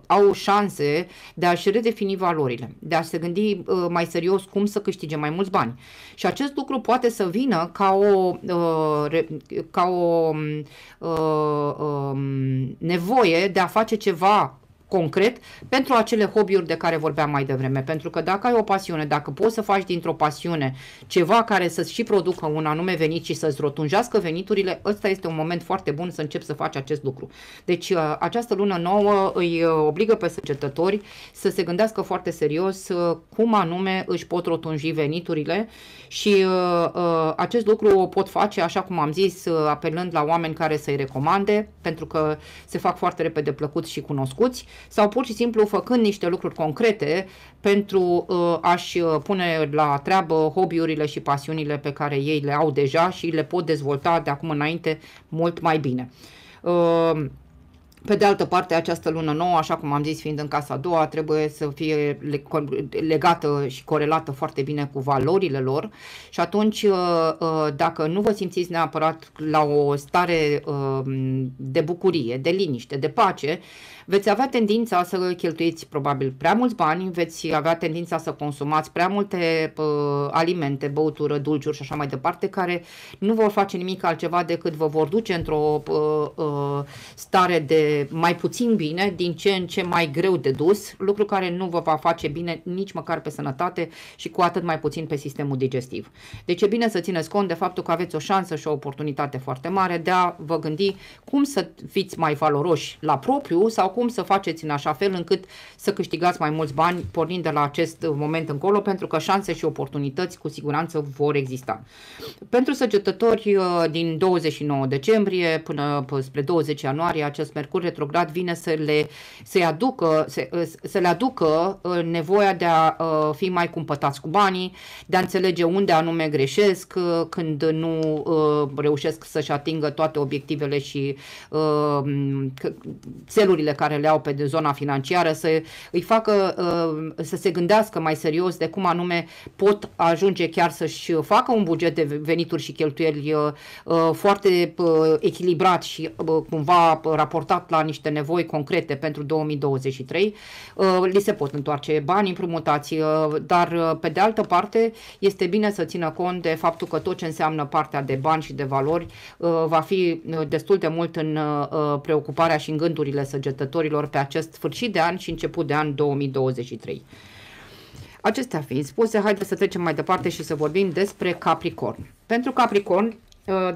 au șanse de a-și redefini valorile, de a se gândi uh, mai serios cum să câștige mai mulți bani. Și acest lucru poate să vină ca o, uh, ca o mm, uh, um, nevoie de a face ceva concret pentru acele hobby-uri de care vorbeam mai devreme. Pentru că dacă ai o pasiune, dacă poți să faci dintr-o pasiune ceva care să-ți și producă un anume venit și să-ți rotunjească veniturile, ăsta este un moment foarte bun să începi să faci acest lucru. Deci uh, această lună nouă îi uh, obligă pe săgetători să se gândească foarte serios uh, cum anume își pot rotunji veniturile și acest lucru o pot face, așa cum am zis, apelând la oameni care să-i recomande, pentru că se fac foarte repede plăcuți și cunoscuți sau pur și simplu făcând niște lucruri concrete pentru uh, a-și uh, pune la treabă hobby-urile și pasiunile pe care ei le au deja și le pot dezvolta de acum înainte mult mai bine. Uh, pe de altă parte, această lună nouă, așa cum am zis, fiind în casa a doua, trebuie să fie legată și corelată foarte bine cu valorile lor și atunci, uh, uh, dacă nu vă simțiți neapărat la o stare de bucurie, de liniște, de pace, veți avea tendința să cheltuiți probabil prea mulți bani, veți avea tendința să consumați prea multe uh, alimente, băutură, dulciuri și așa mai departe, care nu vor face nimic altceva decât vă vor duce într-o uh, uh, stare de mai puțin bine, din ce în ce mai greu de dus, lucru care nu vă va face bine nici măcar pe sănătate și cu atât mai puțin pe sistemul digestiv. Deci e bine să țineți cont de faptul că aveți o șansă și o oportunitate foarte mare de a vă gândi cum să fiți mai valoroși la propriu sau cum să faceți în așa fel încât să câștigați mai mulți bani pornind de la acest moment încolo, pentru că șanse și oportunități cu siguranță vor exista. Pentru săgetători uh, din 29 decembrie până spre 20 ianuarie, acest Mercur retrograd vine să le, să aducă, să, uh, să le aducă uh, nevoia de a fi mai cumpătați cu banii, de a înțelege unde anume greșesc când nu reușesc să-și atingă toate obiectivele și țelurile care care le au pe de zona financiară, să îi facă uh, să se gândească mai serios de cum anume pot ajunge chiar să-și facă un buget de venituri și cheltuieli uh, uh, foarte echilibrat și cumva raportat la niște nevoi concrete pentru 2023, li se pot întoarce bani împrumutați, dar pe de altă parte este bine să țină cont de faptul că tot ce înseamnă partea de bani și de valori va fi destul de mult în preocuparea și în gândurile săgetătorilor sărbătorilor pe acest sfârșit de an și început de an 2023. Acestea fiind spuse, haideți să trecem mai departe și să vorbim despre Capricorn. Pentru Capricorn,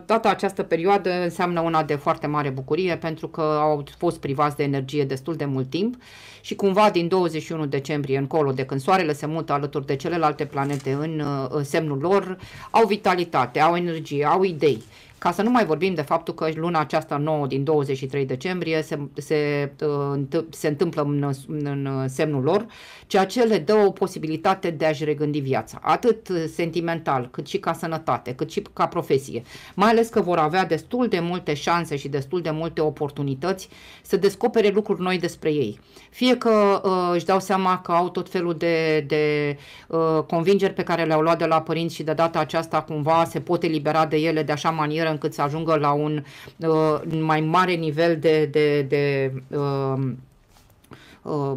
Toată ă, această perioadă înseamnă una de foarte mare bucurie pentru că au fost privați de energie destul de mult timp și cumva din 21 decembrie încolo, de când soarele se mută alături de celelalte planete în ă, semnul lor, au vitalitate, au energie, au idei ca să nu mai vorbim de faptul că luna aceasta nouă din 23 decembrie se, se, uh, se întâmplă în, în semnul lor, ceea ce le dă o posibilitate de a-și regândi viața, atât sentimental, cât și ca sănătate, cât și ca profesie. Mai ales că vor avea destul de multe șanse și destul de multe oportunități să descopere lucruri noi despre ei. Fie că uh, își dau seama că au tot felul de, de uh, convingeri pe care le-au luat de la părinți și de data aceasta cumva se pot elibera de ele de așa manieră încât să ajungă la un uh, mai mare nivel de, de, de uh, uh,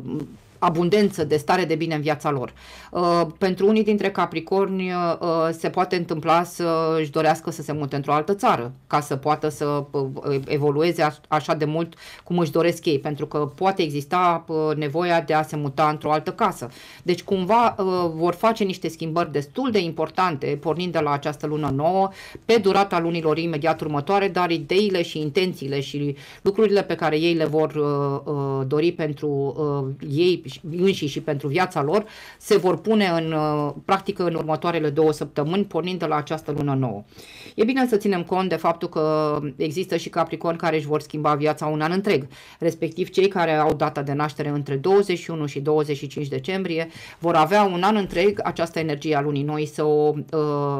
abundență de stare de bine în viața lor. Uh, pentru unii dintre Capricorni uh, se poate întâmpla să își dorească să se mute într-o altă țară, ca să poată să uh, evolueze așa de mult cum își doresc ei, pentru că poate exista nevoia de a se muta într-o altă casă. Deci cumva vor face niște schimbări destul de importante, pornind de la această lună nouă, pe durata lunilor imediat următoare, dar ideile și intențiile și lucrurile pe care ei le vor dori pentru ei înșiși și pentru viața lor, se vor pune în uh, practică în următoarele două săptămâni, pornind de la această lună nouă. E bine să ținem cont de faptul că există și Capricorn care își vor schimba viața un an întreg, respectiv cei care au data de naștere între 21 și 25 decembrie vor avea un an întreg această energie a lunii noi să o uh,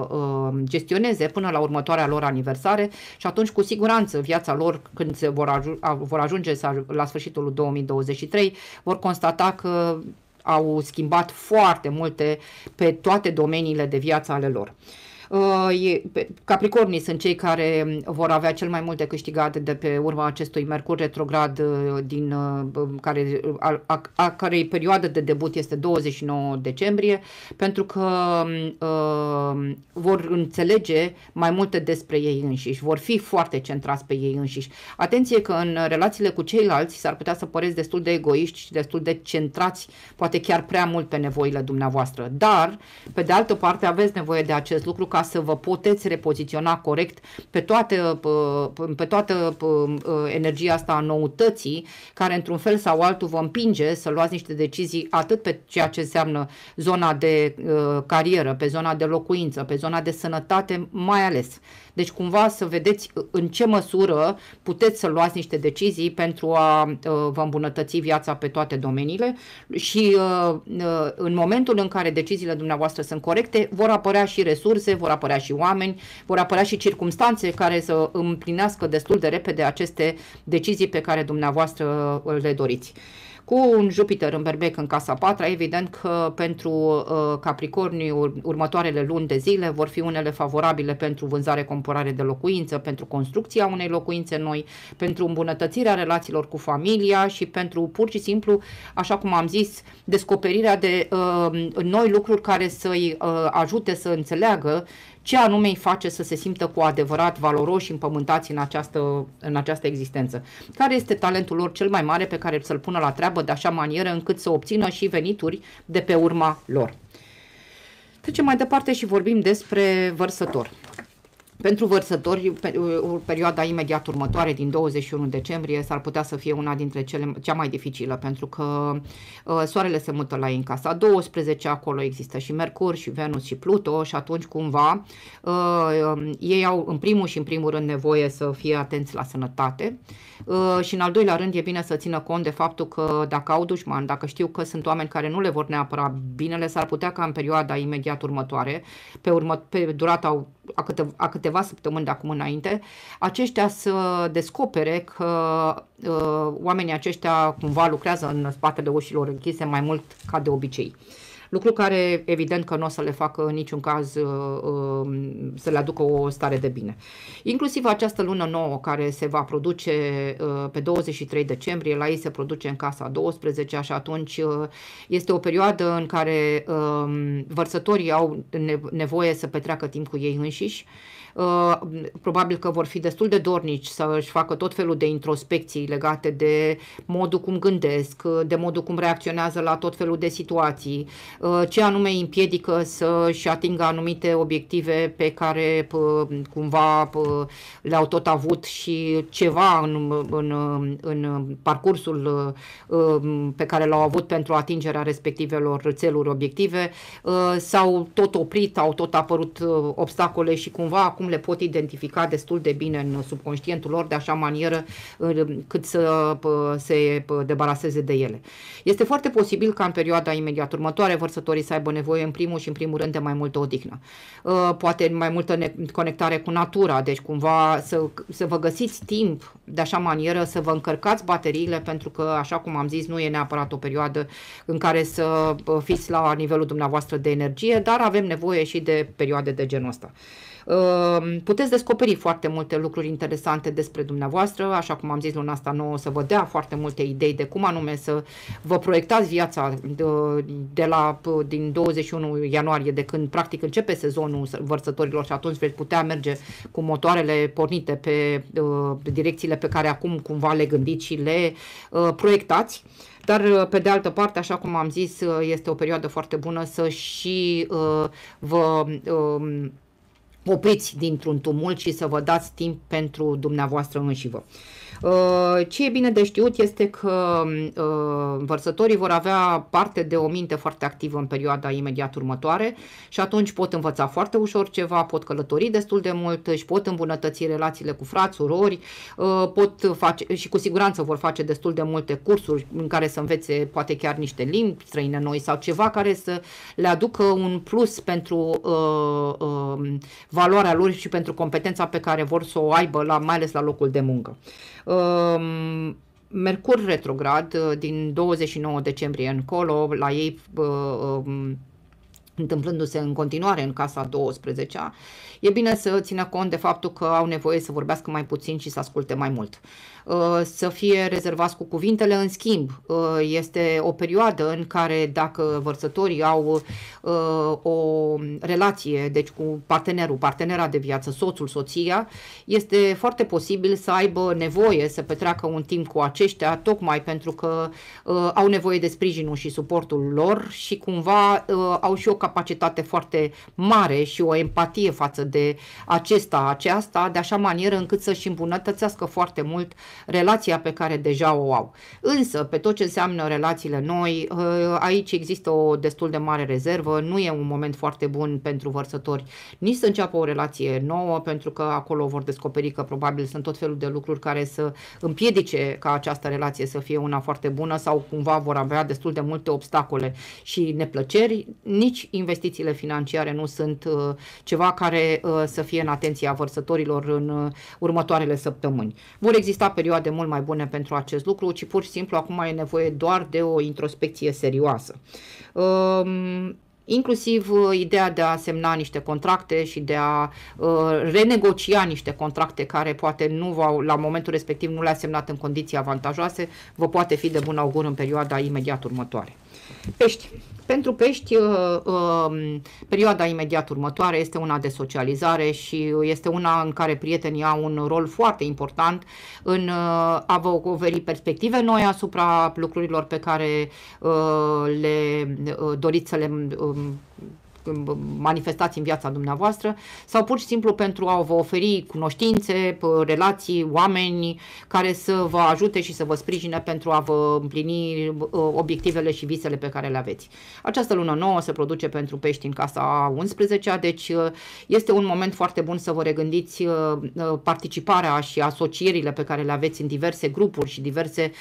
uh, gestioneze până la următoarea lor aniversare și atunci cu siguranță viața lor când se vor, aj- vor ajunge la sfârșitul 2023 vor constata că au schimbat foarte multe pe toate domeniile de viață ale lor. Uh, capricornii sunt cei care um, vor avea cel mai multe câștigate de pe urma acestui Mercur retrograd uh, din uh, um, care, a, a, a cărei perioadă de debut este 29 decembrie, pentru că a, um, vor înțelege mai multe despre ei înșiși, vor fi foarte centrați pe ei înșiși. Atenție că în relațiile cu ceilalți s-ar putea să păreți destul de egoiști și destul de centrați, poate chiar prea mult pe nevoile dumneavoastră, dar pe de altă parte aveți nevoie de acest lucru ca să vă puteți repoziționa corect pe toată, pe toată energia asta a noutății, care într-un fel sau altul vă împinge să luați niște decizii atât pe ceea ce înseamnă zona de uh, carieră, pe zona de locuință, pe zona de sănătate mai ales. Deci cumva să vedeți în ce măsură puteți să luați niște decizii pentru a uh, vă îmbunătăți viața pe toate domeniile și uh, uh, în momentul în care deciziile dumneavoastră sunt corecte, vor apărea și resurse, vor apărea și oameni, vor apărea și circumstanțe care să împlinească destul de repede aceste decizii pe care dumneavoastră le doriți. Cu un Jupiter în berbec în casa 4, evident că pentru uh, Capricornii următoarele luni de zile vor fi unele favorabile pentru vânzare, comporare de locuință, pentru construcția unei locuințe noi, pentru îmbunătățirea relațiilor cu familia și pentru pur și simplu, așa cum am zis, descoperirea de uh, noi lucruri care să-i uh, ajute să înțeleagă ce anume îi face să se simtă cu adevărat valoroși împământați în această, în această existență. Care este talentul lor cel mai mare pe care să-l pună la treabă de așa manieră încât să obțină și venituri de pe urma lor. Trecem mai departe și vorbim despre vărsător. Pentru vărsători, perioada imediat următoare, din 21 decembrie, s-ar putea să fie una dintre cele cea mai dificilă, pentru că uh, soarele se mută la incasa 12, acolo există și Mercur, și Venus, și Pluto, și atunci cumva uh, um, ei au în primul și în primul rând nevoie să fie atenți la sănătate uh, și în al doilea rând e bine să țină cont de faptul că dacă au dușman, dacă știu că sunt oameni care nu le vor neapărat binele, s-ar putea ca în perioada imediat următoare, pe, urmă, pe durata a, câte, a câteva săptămâni de acum înainte, aceștia să descopere că uh, oamenii aceștia cumva lucrează în spatele ușilor închise mai mult ca de obicei. Uh, lucru care evident că nu o să le facă în niciun caz uh, um, să le aducă o stare de bine. Inclusiv această lună nouă care se va produce uh, pe 23 decembrie, la ei se produce în casa 12 și atunci uh, este o perioadă în care um, vărsătorii au nevoie să petreacă timp cu ei înșiși Uh, probabil că vor fi destul de dornici să își facă tot felul de introspecții legate de modul cum gândesc, de modul cum reacționează la tot felul de situații, uh, ce anume îi împiedică să-și atingă anumite obiective pe care cumva le-au tot avut și ceva în, în, în parcursul uh, pe care l-au avut pentru atingerea respectivelor țeluri obiective s-au tot oprit, au tot apărut obstacole și cumva acum oricum le pot identifica destul de bine în subconștientul lor, de așa manieră cât să se debaraseze de ele. Este foarte posibil ca în perioada imediat următoare vărsătorii să aibă nevoie în primul și în primul rând de mai multă odihnă. Ă, poate mai multă conectare cu natura, deci cumva să, să vă găsiți timp de așa manieră să vă încărcați bateriile pentru că, așa cum am zis, nu e neapărat o perioadă în care să fiți la nivelul dumneavoastră de energie, dar avem nevoie și de perioade de genul ăsta. Ehm, puteți descoperi foarte multe lucruri interesante despre dumneavoastră, așa cum am zis luna asta nouă, să vă dea foarte multe idei de cum anume să vă proiectați viața de, de la, din 21 ianuarie, de când practic începe sezonul vărsătorilor și atunci veți putea merge cu motoarele pornite pe uh, direcțiile pe care acum cumva le gândiți și le uh, proiectați. Dar, uh, pe de altă parte, așa cum am zis, uh, este o perioadă foarte bună să și uh, vă uh, popriți dintr-un tumult și să vă dați timp pentru dumneavoastră înși vă. Uh, ce e bine de știut este că învățătorii uh, vor avea parte de o minte foarte activă în perioada imediat următoare și atunci pot învăța foarte ușor ceva, pot călători destul de mult, își pot îmbunătăți relațiile cu frați, surori, uh, pot face și cu siguranță vor face destul de multe cursuri în care să învețe poate chiar niște limbi străine noi sau ceva care să le aducă un plus pentru uh, uh, valoarea lor și pentru competența pe care vor să o aibă, la, mai ales la locul de muncă. Uh, Ehm, Mercur retrograd eh, din 29 decembrie încolo, la ei ehm, întâmplându-se în continuare în casa 12-a, e bine să țină cont de faptul că au nevoie să vorbească mai puțin și să asculte mai mult. Uh, Uh, să fie rezervați cu cuvintele. În schimb, uh, este o perioadă în care dacă vărsătorii au uh, o relație, deci cu partenerul, partenera de viață, soțul, soția, este foarte posibil să aibă nevoie să petreacă un timp cu aceștia, tocmai pentru că au nevoie de sprijinul și suportul lor și cumva au și o capacitate foarte mare și o empatie față de acesta, aceasta, de așa manieră încât să-și îmbunătățească foarte mult uh, relația pe care deja o au. Însă, pe tot ce înseamnă relațiile noi, uh, aici există o destul de mare rezervă, nu e un moment foarte bun pentru vărsători nici să înceapă o relație nouă, pentru că acolo vor descoperi că probabil sunt tot felul de lucruri care să împiedice ca această relație să fie una foarte bună sau cumva vor avea destul de multe obstacole și neplăceri. Nici investițiile financiare nu sunt uh, ceva care uh, să fie în atenția vărsătorilor în următoarele săptămâni. Vor exista pe perioade mult mai bune pentru acest lucru, ci pur și simplu acum e nevoie doar de o introspecție serioasă. Um, inclusiv uh, ideea de a semna niște contracte și de a uh, renegocia niște contracte care poate nu v-au, la momentul respectiv nu le-a semnat în condiții avantajoase, vă poate fi de bun augur în perioada imediat următoare. Pești. Pentru pești, uh, um, perioada imediat următoare este una de socializare și este una în care prietenii au un rol foarte important în uh, a vă oferi perspective noi asupra lucrurilor pe care uh, le doriți să le um, manifestați în viața dumneavoastră sau pur și simplu pentru a vă oferi cunoștințe, relații, oameni care să vă ajute și să vă sprijine pentru a vă împlini obiectivele și visele pe care le aveți. Această lună nouă se produce pentru pești în casa 11-a, deci ă, este un moment foarte bun să vă regândiți ă, ă, participarea și asocierile pe care le aveți în diverse grupuri și diverse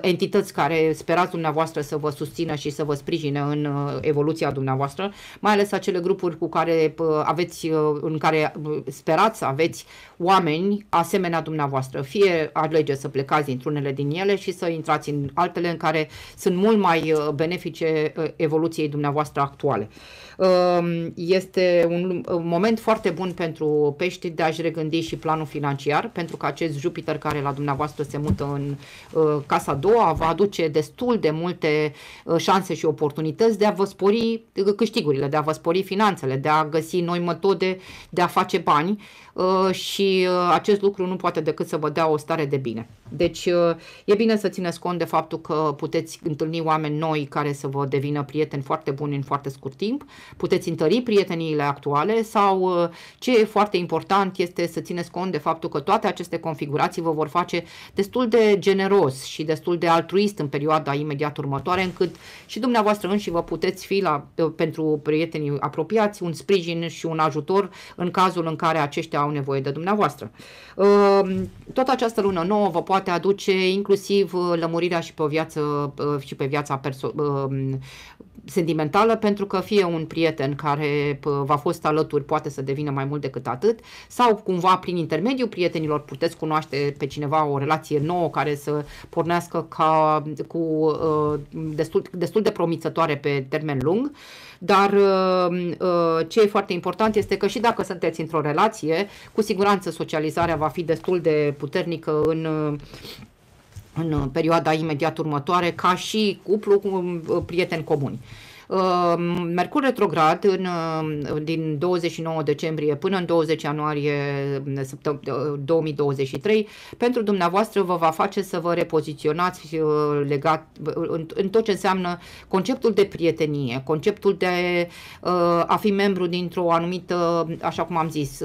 entități care sperați dumneavoastră să vă susțină și să vă sprijine în evoluția dumneavoastră, mai ales acele grupuri cu care aveți, uh, în care uh, sperați să aveți oameni asemenea dumneavoastră. Fie alegeți să plecați dintr-unele din ele și să intrați în altele în care sunt mult mai uh, benefice evoluției dumneavoastră actuale. Uh, Ehm, este un moment foarte bun pentru pești de a-și regândi și planul financiar, pentru că acest Jupiter care la dumneavoastră se mută în uh, casa a doua va aduce destul de multe uh, șanse și oportunități de a vă spori uh, câștigurile, de a vă spori finanțele, de a găsi noi metode de a face bani Uh, și uh, acest lucru nu poate decât să vă dea o stare de bine. Deci uh, e bine să țineți cont de faptul că puteți întâlni oameni noi care să vă devină prieteni foarte buni în foarte scurt timp, puteți întări prieteniile actuale sau ce e foarte important este să țineți cont de faptul că toate aceste configurații vă vor face destul de generos și destul de altruist în perioada imediat următoare încât și dumneavoastră înși vă puteți fi la, pentru prietenii apropiați un sprijin și un ajutor în cazul în care aceștia au nevoie de dumneavoastră. Ehm, tot această lună nouă vă poate aduce inclusiv uh, lămurirea și pe, viață, uh, și pe viața ehm, sentimentală, pentru că fie un prieten care v-a fost alături poate să devină mai mult decât atât, sau cumva prin intermediul prietenilor puteți cunoaște pe cineva o relație nouă care să pornească ca, cu uh, destul, destul de promițătoare pe termen lung dar uh, uh, ce e foarte important este că și dacă sunteți într-o relație, cu siguranță socializarea va fi destul de puternică în în perioada imediat următoare ca și cuplu cu uh, prieteni comuni. Ehm, Mercur retrograd în, ehm, din 29 decembrie până în 20 ianuarie 2023 ehm, pentru dumneavoastră vă va face să vă repoziționați legat în, în tot ce înseamnă conceptul de prietenie, conceptul de a fi membru dintr-o anumită, așa cum am zis,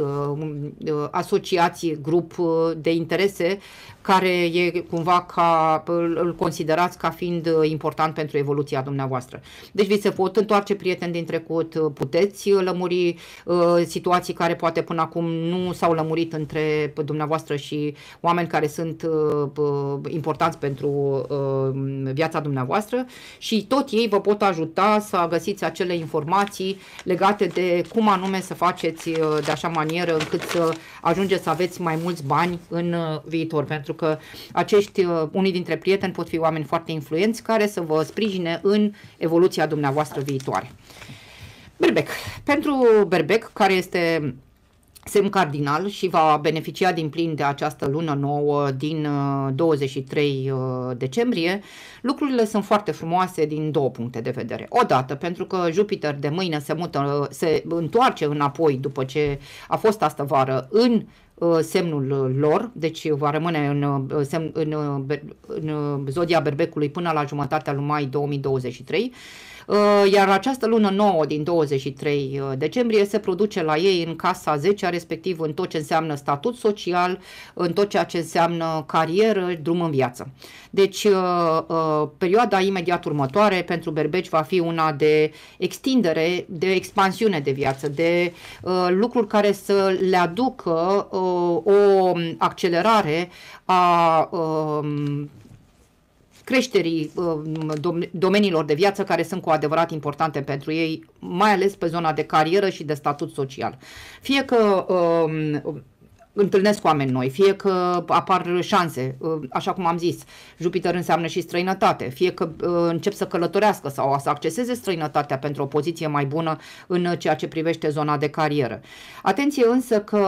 asociație, grup de interese care e cumva ca, îl considerați ca fiind important pentru evoluția dumneavoastră. Deci vi se pot întoarce prieteni din trecut, uh, puteți uh, lămuri uh, situații care poate până acum nu s-au lămurit între dumneavoastră și oameni care sunt importanți pentru viața dumneavoastră și tot ei vă pot ajuta să găsiți acele informații legate de cum anume să faceți de așa manieră încât să ajungeți să aveți mai mulți bani în viitor, pentru că acești, unii dintre prieteni pot fi oameni foarte influenți care să vă sprijine în evoluția dumneavoastră voastră viitoare. Berbec. Pentru Berbec, care este semn cardinal și va beneficia din plin de această lună nouă din 23 uh, uh, decembrie, lucrurile sunt foarte frumoase din două puncte de vedere. Odată, pentru că Jupiter de mâine se, mută, se întoarce înapoi după ce a fost astă vară în uh, semnul lor, deci va rămâne în, în, în, în zodia berbecului până la jumătatea lui mai 2023, Uh, iar această lună nouă din 23 uh, decembrie se produce la ei în casa 10, respectiv în tot ce înseamnă statut social, în tot ceea ce înseamnă carieră, drum în viață. Deci, uh, perioada imediat următoare pentru berbeci va fi una de extindere, de expansiune de viață, de lucruri care să le aducă o accelerare a um, creșterii uh, domeniilor de viață care sunt cu adevărat importante pentru ei, mai ales pe zona de carieră și de statut social. Fie că um, întâlnesc oameni noi, fie că apar șanse, uh, așa cum am zis, Jupiter înseamnă și străinătate, fie că uh, încep să călătorească sau să acceseze străinătatea pentru o poziție mai bună în ceea ce privește zona de carieră. Atenție însă că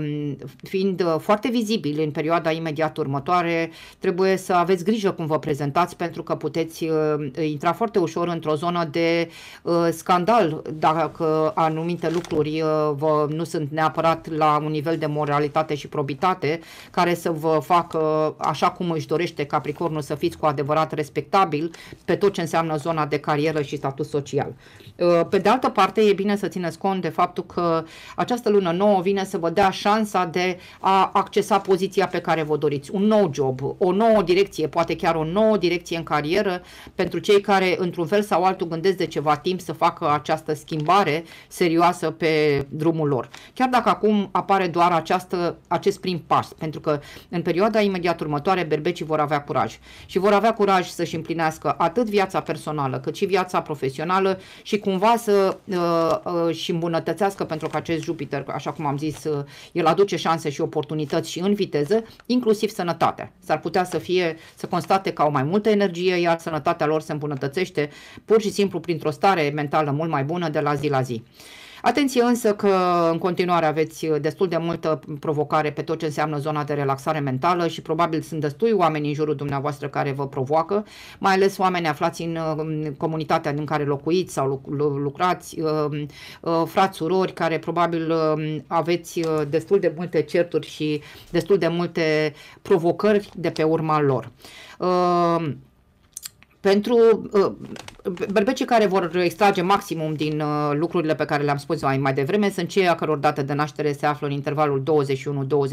um, fiind foarte vizibil în perioada imediat următoare, trebuie să aveți grijă cum vă prezentați pentru că puteți uh, intra foarte ușor într-o zonă de scandal dacă anumite lucruri vă, nu sunt neapărat la un nivel de moralitate și probitate care să vă facă așa cum își dorește Capricornul să fiți cu adevărat respectabil pe tot ce înseamnă zona de carieră și statut social. Uh, pe de altă parte, e bine să țineți cont de faptul că această lună nouă vine să vă dea șansa de a accesa poziția pe care vă doriți, un nou job, o nouă direcție, poate chiar o nouă direcție în carieră pentru cei care într-un fel sau altul gândesc de ceva timp să facă această schimbare serioasă pe drumul lor. Chiar dacă acum apare doar acea această, acest prim pas, pentru că în perioada imediat următoare berbecii vor avea curaj și vor avea curaj să-și împlinească atât viața personală cât și viața profesională și cumva să uh, uh, și îmbunătățească pentru că acest Jupiter, așa cum am zis, uh, el aduce șanse și oportunități și în viteză, inclusiv sănătatea. S-ar putea să fie, să constate că au mai multă energie, iar sănătatea lor se îmbunătățește pur și simplu printr-o stare mentală mult mai bună de la zi la zi. Atenție însă că în continuare aveți uh, destul de multă provocare pe tot ce înseamnă zona de relaxare mentală și probabil sunt destui oameni în jurul dumneavoastră care vă provoacă, mai ales oameni aflați în uh, comunitatea din care locuiți sau lucrați, uh, frați, surori, care probabil um, aveți destul de multe certuri și destul de multe provocări de pe urma lor. Uh, pentru uh, berbecii care vor extrage maximum din uh, lucrurile pe care le-am spus mai, mai devreme sunt cei a căror dată de naștere se află în intervalul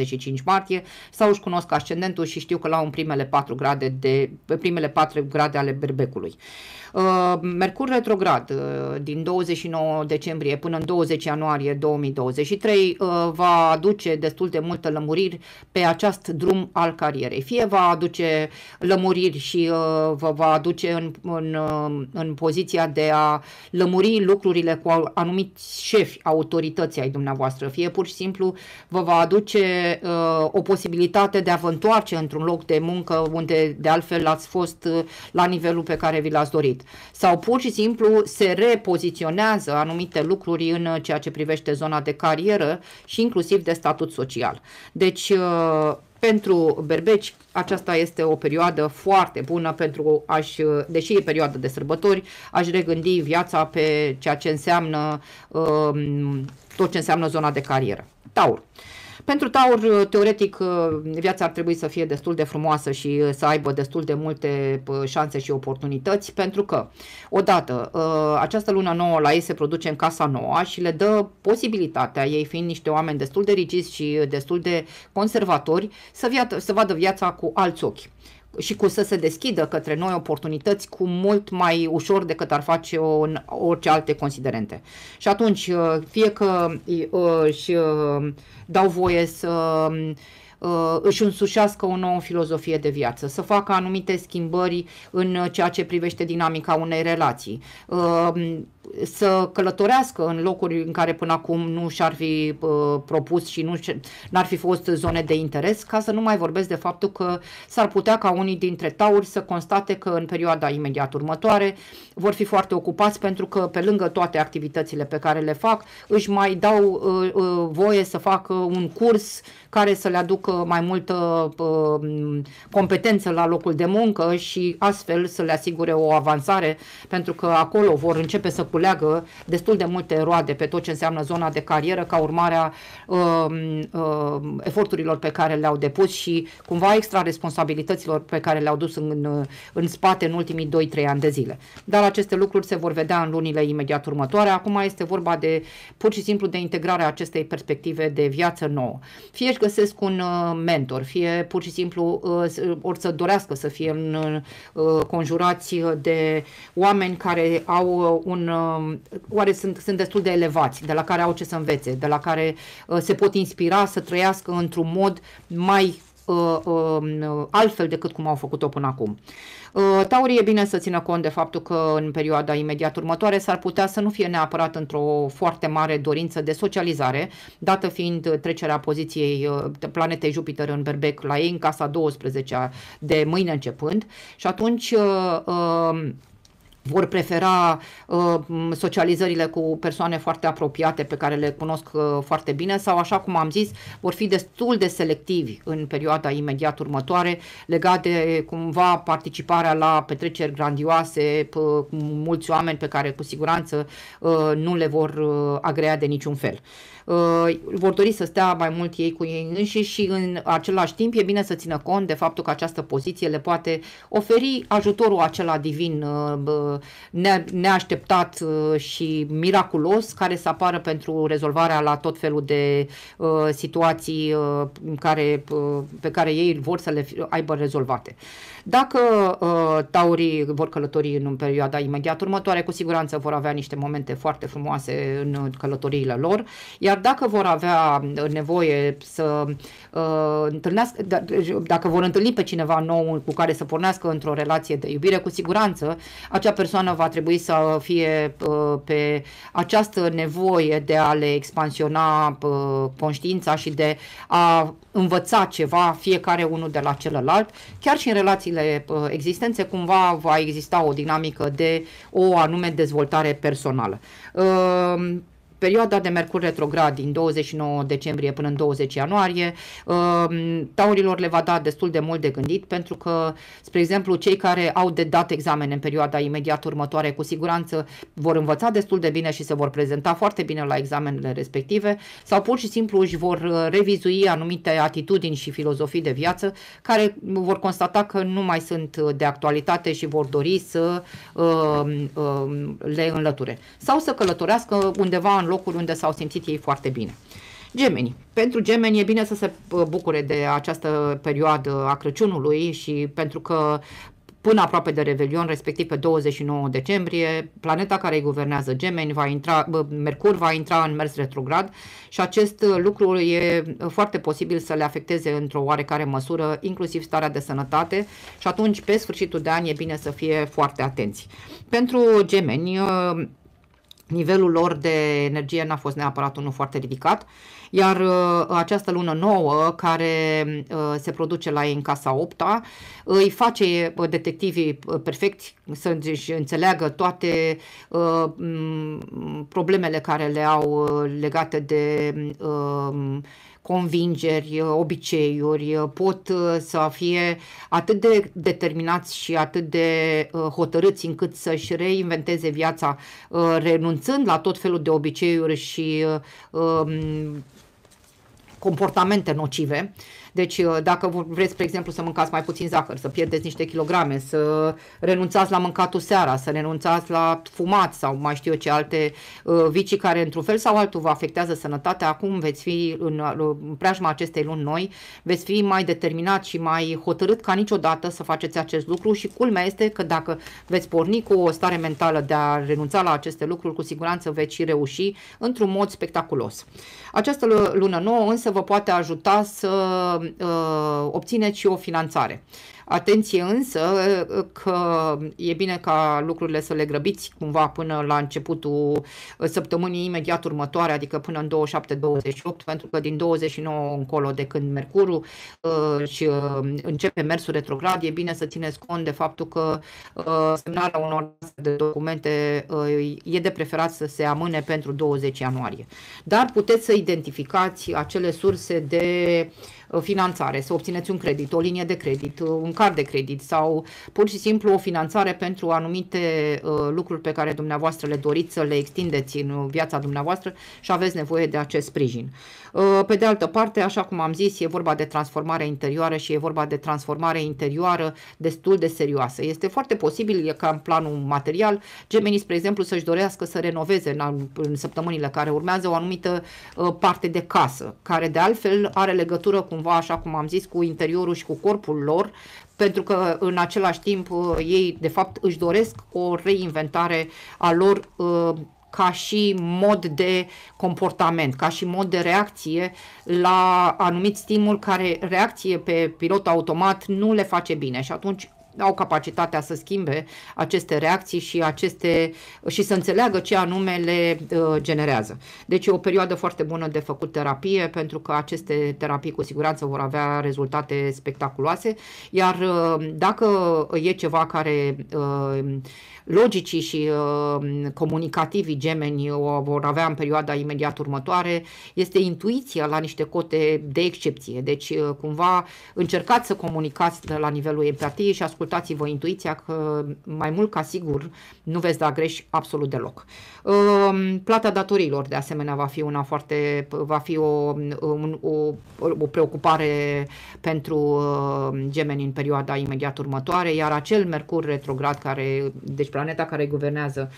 21-25 martie sau își cunosc ascendentul și știu că la în primele 4 grade de primele 4 grade ale berbecului. Uh, Uh, Mercur retrograd uh, din 29 decembrie până în 20 ianuarie 2023 uh, va aduce destul de multe lămuriri pe acest drum al carierei. Fie va aduce lămuriri și vă va aduce în, în, în poziția de a lămuri lucrurile cu anumiți șefi, autorității ai dumneavoastră, fie pur și simplu vă va aduce o posibilitate de a vă întoarce într-un loc de muncă unde de altfel ați fost la nivelul pe care vi l-ați dorit greșit sau pur și simplu se repoziționează anumite lucruri în uh, ceea ce privește zona de carieră și inclusiv de statut social. Deci, uh, pentru berbeci, aceasta este o perioadă foarte bună pentru aș uh, deși e perioadă de sărbători, aș regândi viața pe ceea ce înseamnă um, tot ce înseamnă zona de carieră. Taur. Pentru taur, uh, teoretic, uh, viața ar trebui să fie destul de frumoasă și uh, să aibă destul de multe șanse și oportunități, pentru că, odată, această lună nouă la ei se produce în casa nouă și le dă posibilitatea, ei fiind niște oameni destul de rigizi și destul de conservatori, să, via- să vadă viața cu alți ochi și cu să se deschidă către noi oportunități cu mult mai ușor decât ar face o, în orice alte considerente. Și atunci, uh, fie că uh, își uh, dau voie să își însușească o nouă filozofie de viață, să facă anumite schimbări în ceea ce privește dinamica unei relații să călătorească în locuri în care până acum nu și-ar fi uh, propus și nu n-ar fi fost zone de interes, ca să nu mai vorbesc de faptul că s-ar putea ca unii dintre tauri să constate că în perioada imediat următoare vor fi foarte ocupați pentru că pe lângă toate activitățile pe care le fac, își mai dau uh, uh, voie să facă un curs care să le aducă mai multă uh, competență la locul de muncă și astfel să le asigure o avansare, pentru că acolo vor începe să culeagă destul de multe roade pe tot ce înseamnă zona de carieră ca urmare a uh, uh, eforturilor pe care le-au depus și cumva extra responsabilităților pe care le-au dus în, în spate în ultimii 2-3 ani de zile. Dar aceste lucruri se vor vedea în lunile imediat următoare. Acum este vorba de pur și simplu de integrarea acestei perspective de viață nouă. Fie își găsesc un uh, mentor, fie pur și simplu uh, ori să dorească să fie în, uh, conjurați de oameni care au un Um, oare sunt, sunt destul de elevați, de la care au ce să învețe, de la care uh, se pot inspira să trăiască într-un mod mai uh, um, altfel decât cum au făcut-o până acum. Uh, Taurii e bine să țină cont de faptul că în perioada imediat următoare s-ar putea să nu fie neapărat într-o foarte mare dorință de socializare, dată fiind trecerea poziției planetei Jupiter în Berbec la ei în casa 12 de mâine începând și atunci uh, uh, vor prefera uh, socializările cu persoane foarte apropiate pe care le cunosc uh, foarte bine sau, așa cum am zis, vor fi destul de selectivi în perioada imediat următoare legate de cumva participarea la petreceri grandioase cu mulți oameni pe care cu siguranță uh, nu le vor uh, agrea de niciun fel. Uh, vor dori să stea mai mult ei cu ei înșiși și în același timp e bine să țină cont de faptul că această poziție le poate oferi ajutorul acela divin uh, ne- neașteptat uh, și miraculos care să apară pentru rezolvarea la tot felul de situații care, pe care ei vor să le aibă rezolvate. Dacă uh, taurii vor călători în perioada imediat următoare, cu siguranță vor avea niște momente foarte frumoase în călătoriile lor, iar dacă vor avea nevoie să uh, întâlnească, da, deci, dacă vor întâlni pe cineva nou cu care să pornească într-o relație de iubire, cu siguranță acea persoană va trebui să fie uh, pe această nevoie de a le expansiona uh, conștiința și de a învăța ceva fiecare unul de la celălalt, chiar și în relațiile uh, existențe, cumva va exista o dinamică de o anume dezvoltare personală. Uh, perioada de mercur retrograd din 29 decembrie până în 20 ianuarie, um, taurilor le va da destul de mult de gândit pentru că, spre exemplu, cei care au de dat examene în perioada imediat următoare, cu siguranță vor învăța destul de bine și se vor prezenta foarte bine la examenele respective sau pur și simplu își vor uh, revizui anumite atitudini și filozofii de viață care vor constata că nu mai sunt de actualitate și vor dori să uh, uh, le înlăture. Sau să călătorească undeva în în locuri unde s-au simțit ei foarte bine. Gemenii. Pentru gemeni e bine să se uh, bucure de această perioadă a Crăciunului și pentru că până aproape de Revelion, respectiv pe 29 decembrie, planeta care îi guvernează gemeni, va intra, Mercur va intra în mers retrograd și acest uh, lucru e uh, foarte posibil să le afecteze într-o oarecare măsură, inclusiv starea de sănătate și atunci pe sfârșitul de an e bine să fie foarte atenți. Pentru gemeni, Nivelul lor de energie n-a fost neapărat unul foarte ridicat, iar uh, această lună nouă care uh, se produce la ei în casa 8 -a, îi face uh, detectivii uh, perfecti să înțeleagă toate uh, problemele care le au uh, legate de convingeri, uh, obiceiuri, uh, pot uh, să fie atât de determinați și atât de hotărâți încât să-și reinventeze viața, renunțând la tot felul de obiceiuri și um, comportamente nocive. Deci uh, dacă vreți, spre exemplu, să mâncați mai puțin zahăr, să pierdeți niște kilograme, să renunțați la mâncatul seara, să renunțați la fumat sau mai știu eu ce alte uh, vicii care într-un fel sau altul vă afectează sănătatea, acum veți fi în, uh, în preajma acestei luni noi, veți fi mai determinat și mai hotărât ca niciodată să faceți acest lucru și culmea este că dacă veți porni cu o stare mentală de a renunța la aceste lucruri, cu siguranță veți și reuși într-un mod spectaculos. Această lună nouă însă vă poate ajuta să Uh, obține obțineți și o finanțare. Atenție însă uh, că e bine ca lucrurile să le grăbiți cumva până la începutul uh, săptămânii imediat următoare, adică până în 27-28, pentru că din 29 încolo de când Mercurul și începe mersul retrograd, e bine să țineți cont de faptul că semnarea unor de documente e de preferat să se amâne pentru 20 ianuarie. Dar puteți să identificați acele surse de uh, Uh, finanțare, să obțineți un credit, o linie de credit, uh, un card de credit sau pur și simplu o finanțare pentru anumite uh, lucruri pe care dumneavoastră le doriți să le extindeți în viața dumneavoastră și aveți nevoie de acest sprijin. Uh, pe de altă parte, așa cum am zis, e vorba de transformare interioară și e vorba de transformare interioară destul de serioasă. Este foarte posibil ca în planul material, gemenii, spre exemplu, să-și dorească să renoveze în, în săptămânile care urmează o anumită uh, parte de casă, care de altfel are legătură cumva, așa cum am zis, cu interiorul și cu corpul lor, pentru că în același timp uh, ei de fapt își doresc o reinventare a lor ca și mod de comportament, ca și mod de reacție la anumit stimul care reacție pe pilot automat nu le face bine și atunci au capacitatea să schimbe aceste reacții și, aceste, și să înțeleagă ce anume le uh, generează. Deci e o perioadă foarte bună de făcut terapie pentru că aceste terapii cu siguranță vor avea rezultate spectaculoase, iar uh, dacă e ceva care uh, logicii și comunicativii gemeni o vor avea în perioada imediat următoare, este intuiția la niște cote de excepție. Deci cumva încercați să comunicați la nivelul empatiei și ascultați ascultați-vă intuiția că mai mult ca sigur nu veți da greș absolut deloc. Um, plata datorilor de asemenea va fi una foarte, va fi o, un, o, o preocupare pentru um, gemeni în perioada imediat următoare, iar acel Mercur retrograd, care, deci planeta care guvernează,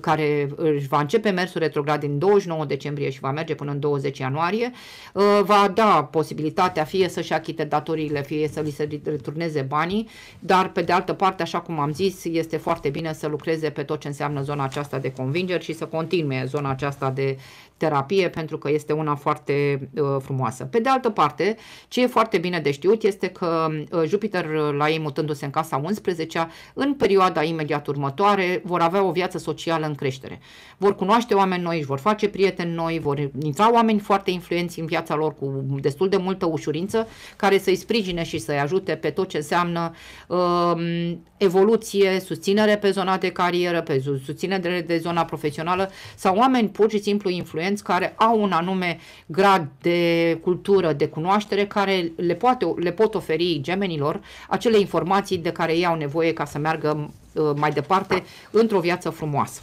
care își va începe mersul retrograd din 29 decembrie și va merge până în 20 ianuarie, uh, va da posibilitatea fie să-și achite datoriile, fie să li se returneze banii, dar pe de altă parte, așa cum am zis, este foarte bine să lucreze pe tot ce înseamnă zona aceasta de convingeri și să continue zona aceasta de, terapie pentru că este una foarte uh, frumoasă. Pe de altă parte, ce e foarte bine de știut este că uh, Jupiter la ei mutându-se în casa 11 în perioada imediat următoare vor avea o viață socială în creștere. Vor cunoaște oameni noi, își vor face prieteni noi, vor intra oameni foarte influenți în viața lor cu destul de multă ușurință care să-i sprijine și să-i ajute pe tot ce înseamnă uh, evoluție, susținere pe zona de carieră, pe susținere de zona profesională sau oameni pur și simplu influenți influenți care au un anume grad de cultură, de cunoaștere, care le, poate, le pot oferi gemenilor acele informații de care ei au nevoie ca să meargă uh, mai departe într-o viață frumoasă.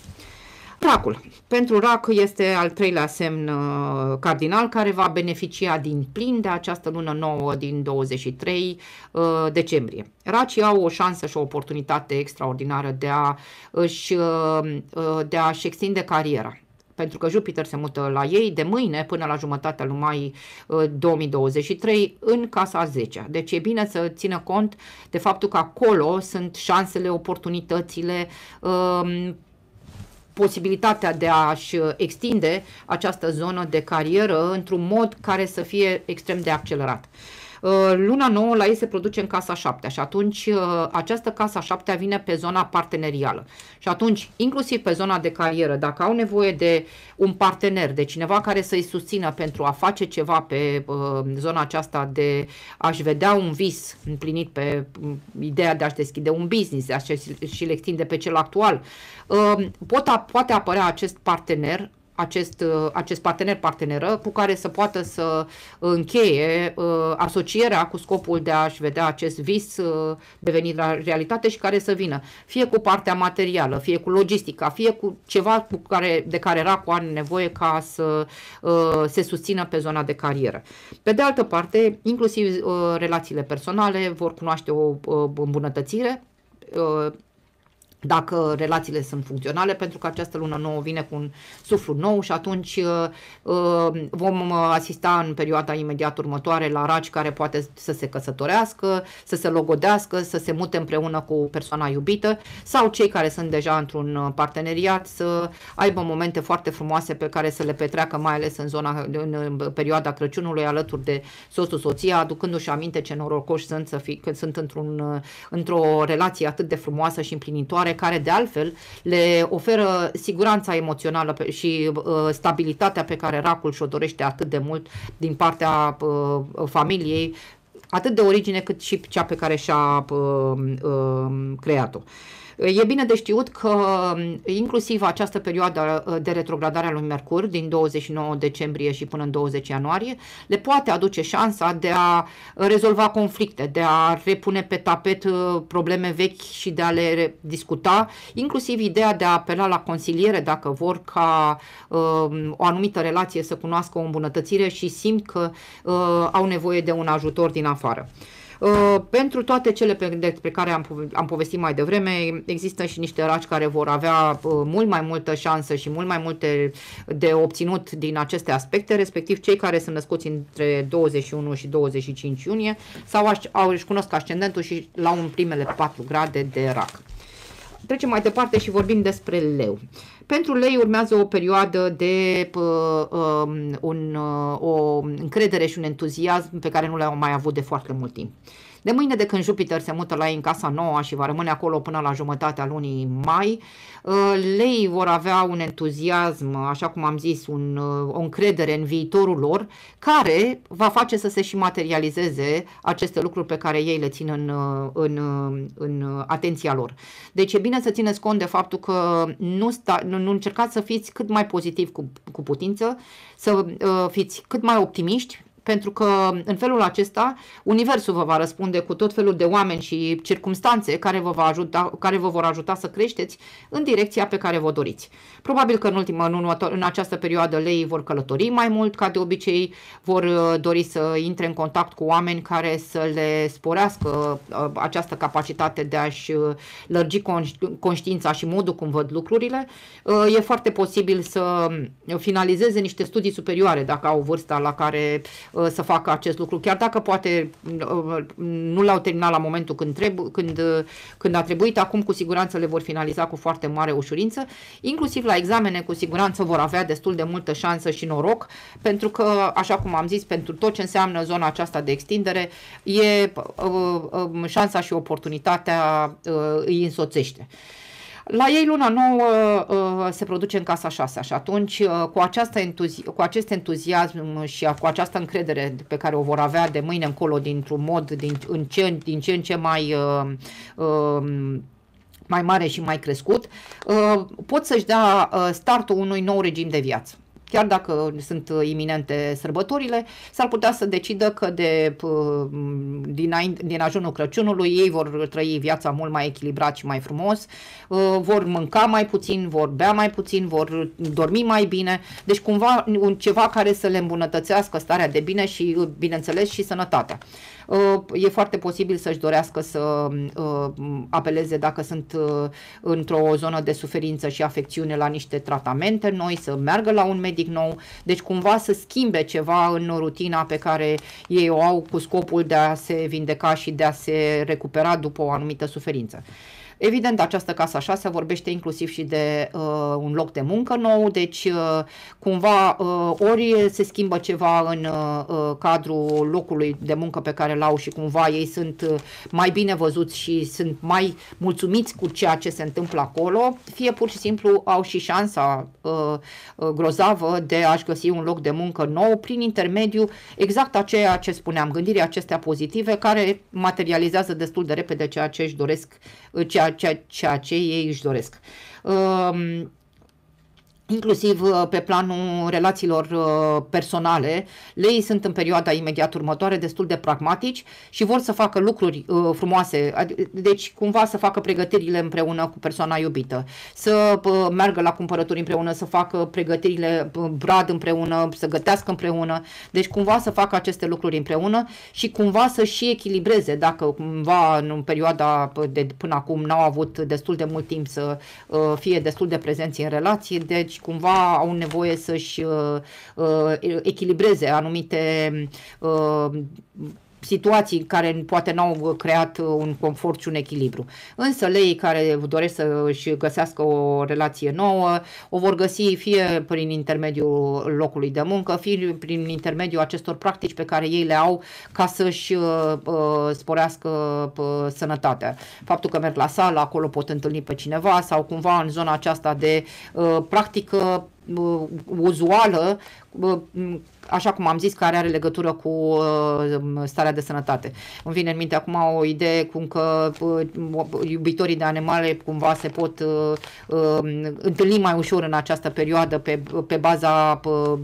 Racul. Pentru rac este al treilea semn uh, cardinal care va beneficia din plin de această lună nouă din 23 uh, decembrie. Racii au o șansă și o oportunitate extraordinară de, a și de a-și extinde cariera pentru că Jupiter se mută la ei de mâine până la jumătatea lui mai 2023 ă, în casa 10. Deci e bine să țină cont de faptul că acolo sunt șansele, oportunitățile, ă, posibilitatea de a-și extinde această zonă de carieră într-un mod care să fie extrem de accelerat. Uh, luna nouă la ei se produce în casa șaptea și atunci uh, această casa șaptea vine pe zona partenerială. Și atunci, inclusiv pe zona de carieră, dacă au nevoie de un partener, de cineva care să-i susțină pentru a face ceva pe uh, zona aceasta de a-și vedea un vis împlinit pe mm, ideea de a-și deschide un business, de a-și și-l extinde pe cel actual, pot, poate apărea acest partener acest, uh, acest partener, parteneră, cu care să poată să uh, încheie uh, asocierea cu scopul de a-și vedea acest vis uh, devenit la realitate și care să vină. Fie cu partea materială, fie cu logistica, fie cu ceva cu care, de care cu are nevoie ca să uh, se susțină pe zona de carieră. Pe de altă parte, inclusiv uh, relațiile personale vor cunoaște o uh, îmbunătățire, uh, dacă relațiile sunt funcționale, pentru că această lună nouă vine cu un suflu nou și atunci uh, uh, vom uh, asista în perioada imediat următoare la raci care poate să se căsătorească, să se logodească, să se mute împreună cu persoana iubită sau cei care sunt deja într-un parteneriat să aibă momente foarte frumoase pe care să le petreacă mai ales în zona în perioada Crăciunului alături de soțul, soția, aducându-și aminte ce norocoși sunt să fi, când sunt într-un, într-o relație atât de frumoasă și împlinitoare persoane care de altfel le oferă siguranța emoțională și uh, stabilitatea pe care racul și-o dorește atât de mult din partea uh, familiei, atât de origine cât și cea pe care și-a uh, creat-o. E bine de știut că mm, inclusiv această perioadă uh, de retrogradare a lui Mercur din 29 decembrie și până în 20 ianuarie le poate aduce șansa de a rezolva conflicte, de a repune pe tapet uh, probleme vechi și de a le discuta, inclusiv ideea de a apela la consiliere dacă vor ca uh, o anumită relație să cunoască o îmbunătățire și simt că au nevoie de un ajutor din afară. Uh, pentru toate cele despre care am, am povestit mai devreme, există și niște raci care vor avea uh, mult mai multă șansă și mult mai multe de obținut din aceste aspecte, respectiv cei care sunt născuți între 21 și 25 iunie sau au, își cunosc ascendentul și la un primele 4 grade de rac. Trecem mai departe și vorbim despre leu. Pentru lei urmează o perioadă de uh, um, un, uh, o încredere și un entuziasm pe care nu le-au mai avut de foarte mult timp. De mâine, de când Jupiter se mută la ei în casa nouă și va rămâne acolo până la jumătatea lunii mai, uh, lei vor avea un entuziasm, așa cum am zis, un, uh, o încredere în viitorul lor, care va face să se și materializeze aceste lucruri pe care ei le țin în, uh, în, în atenția lor. Deci e bine să țineți cont de faptul că nu, sta, nu, nu încercați să fiți cât mai pozitiv cu, cu putință, să uh, fiți cât mai optimiști, pentru că în felul acesta universul vă va răspunde cu tot felul de oameni și circumstanțe care vă, va ajuta, care vă vor ajuta să creșteți în direcția pe care vă doriți. Probabil că în, ultima, în, următor, în această perioadă lei vor călători mai mult, ca de obicei vor uh, dori să intre în contact cu oameni care să le sporească uh, această capacitate de a-și uh, lărgi conștiința și modul cum văd lucrurile. E foarte posibil să finalizeze niște studii superioare dacă au vârsta la care Uh, să facă acest lucru, chiar dacă poate uh, nu l-au terminat la momentul când, trebu- când, uh, când a trebuit, acum cu siguranță le vor finaliza cu foarte mare ușurință, inclusiv la examene cu siguranță vor avea destul de multă șansă și noroc, pentru că, așa cum am zis, pentru tot ce înseamnă zona aceasta de extindere, e șansa și oportunitatea îi însoțește. La ei luna nouă uh, se produce în casa 6 și atunci uh, cu, această entuzi- cu acest entuziasm și uh, cu această încredere pe care o vor avea de mâine încolo dintr-un mod din, în ce, din ce în ce mai um, mai mare și mai crescut, pot să-și dea startul unui nou regim de viață chiar dacă sunt iminente sărbătorile, s-ar putea să decidă că de, dinainte, din ajunul Crăciunului ei vor trăi viața mult mai echilibrat și mai frumos, uh, vor mânca mai puțin, vor bea mai puțin, vor dormi mai bine, deci cumva un ceva care să le îmbunătățească starea de bine și, bineînțeles, și sănătatea. Uh, e foarte posibil să-și dorească să uh, apeleze dacă sunt uh, într-o zonă de suferință și afecțiune la niște tratamente noi, să meargă la un medic nou, deci cumva să schimbe ceva în rutina pe care ei o au cu scopul de a se vindeca și de a se recupera după o anumită suferință. Evident, această casă așa se vorbește inclusiv și de uh, un loc de muncă nou, deci uh, cumva uh, ori se schimbă ceva în uh, cadrul locului de muncă pe care l-au și cumva ei sunt uh, mai bine văzuți și sunt mai mulțumiți cu ceea ce se întâmplă acolo, fie pur și simplu au și șansa uh, uh grozavă de a-și găsi un loc de muncă nou prin intermediul exact a ceea ce spuneam, gândirea acestea pozitive care materializează destul de repede ceea ce își doresc ceea, ceea, ceea ce ei își doresc. Um, inclusiv uh, pe planul relațiilor uh, personale. Lei sunt în perioada imediat următoare destul de pragmatici și vor să facă lucruri uh, frumoase, deci cumva să facă pregătirile împreună cu persoana iubită, să meargă la cumpărături împreună, să facă pregătirile brad împreună, să gătească împreună, deci cumva să facă aceste lucruri împreună și cumva să și echilibreze dacă cumva în perioada de până acum n-au avut destul de mult timp să fie destul de prezenți în relații, deci cumva au nevoie să-și uh, uh, echilibreze anumite uh, situații care poate n-au creat uh, un confort și un echilibru. Însă lei care doresc să își găsească o relație nouă o vor găsi fie prin intermediul locului de muncă, fie prin intermediul acestor practici pe care ei le au ca să-și uh, uh sporească uh, sănătatea. Faptul că merg la sală, acolo pot întâlni pe cineva sau cumva în zona aceasta de uh, practică uh, uzuală așa cum am zis, care are legătură cu uh, starea de sănătate. Îmi vine în minte acum o idee cum că iubitorii de animale cumva se pot uh, um, întâlni mai ușor în această perioadă pe, pe baza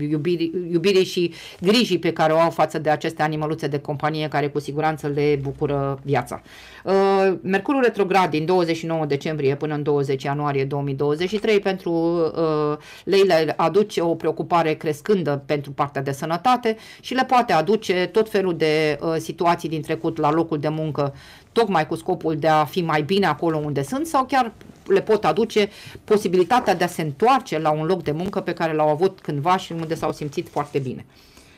iubirii, iubirii și grijii pe care o au față de aceste animăluțe de companie care cu siguranță le bucură viața. Uh, Mercurul retrograd din 29 decembrie până în 20 ianuarie 2023 pentru Leila aduce o preocupare crescând dobândă pentru partea de sănătate și le poate aduce tot felul de uh, situații din trecut la locul de muncă, tocmai cu scopul de a fi mai bine acolo unde sunt sau chiar le pot aduce posibilitatea de a se întoarce la un loc de muncă pe care l-au avut cândva și unde s-au simțit foarte bine.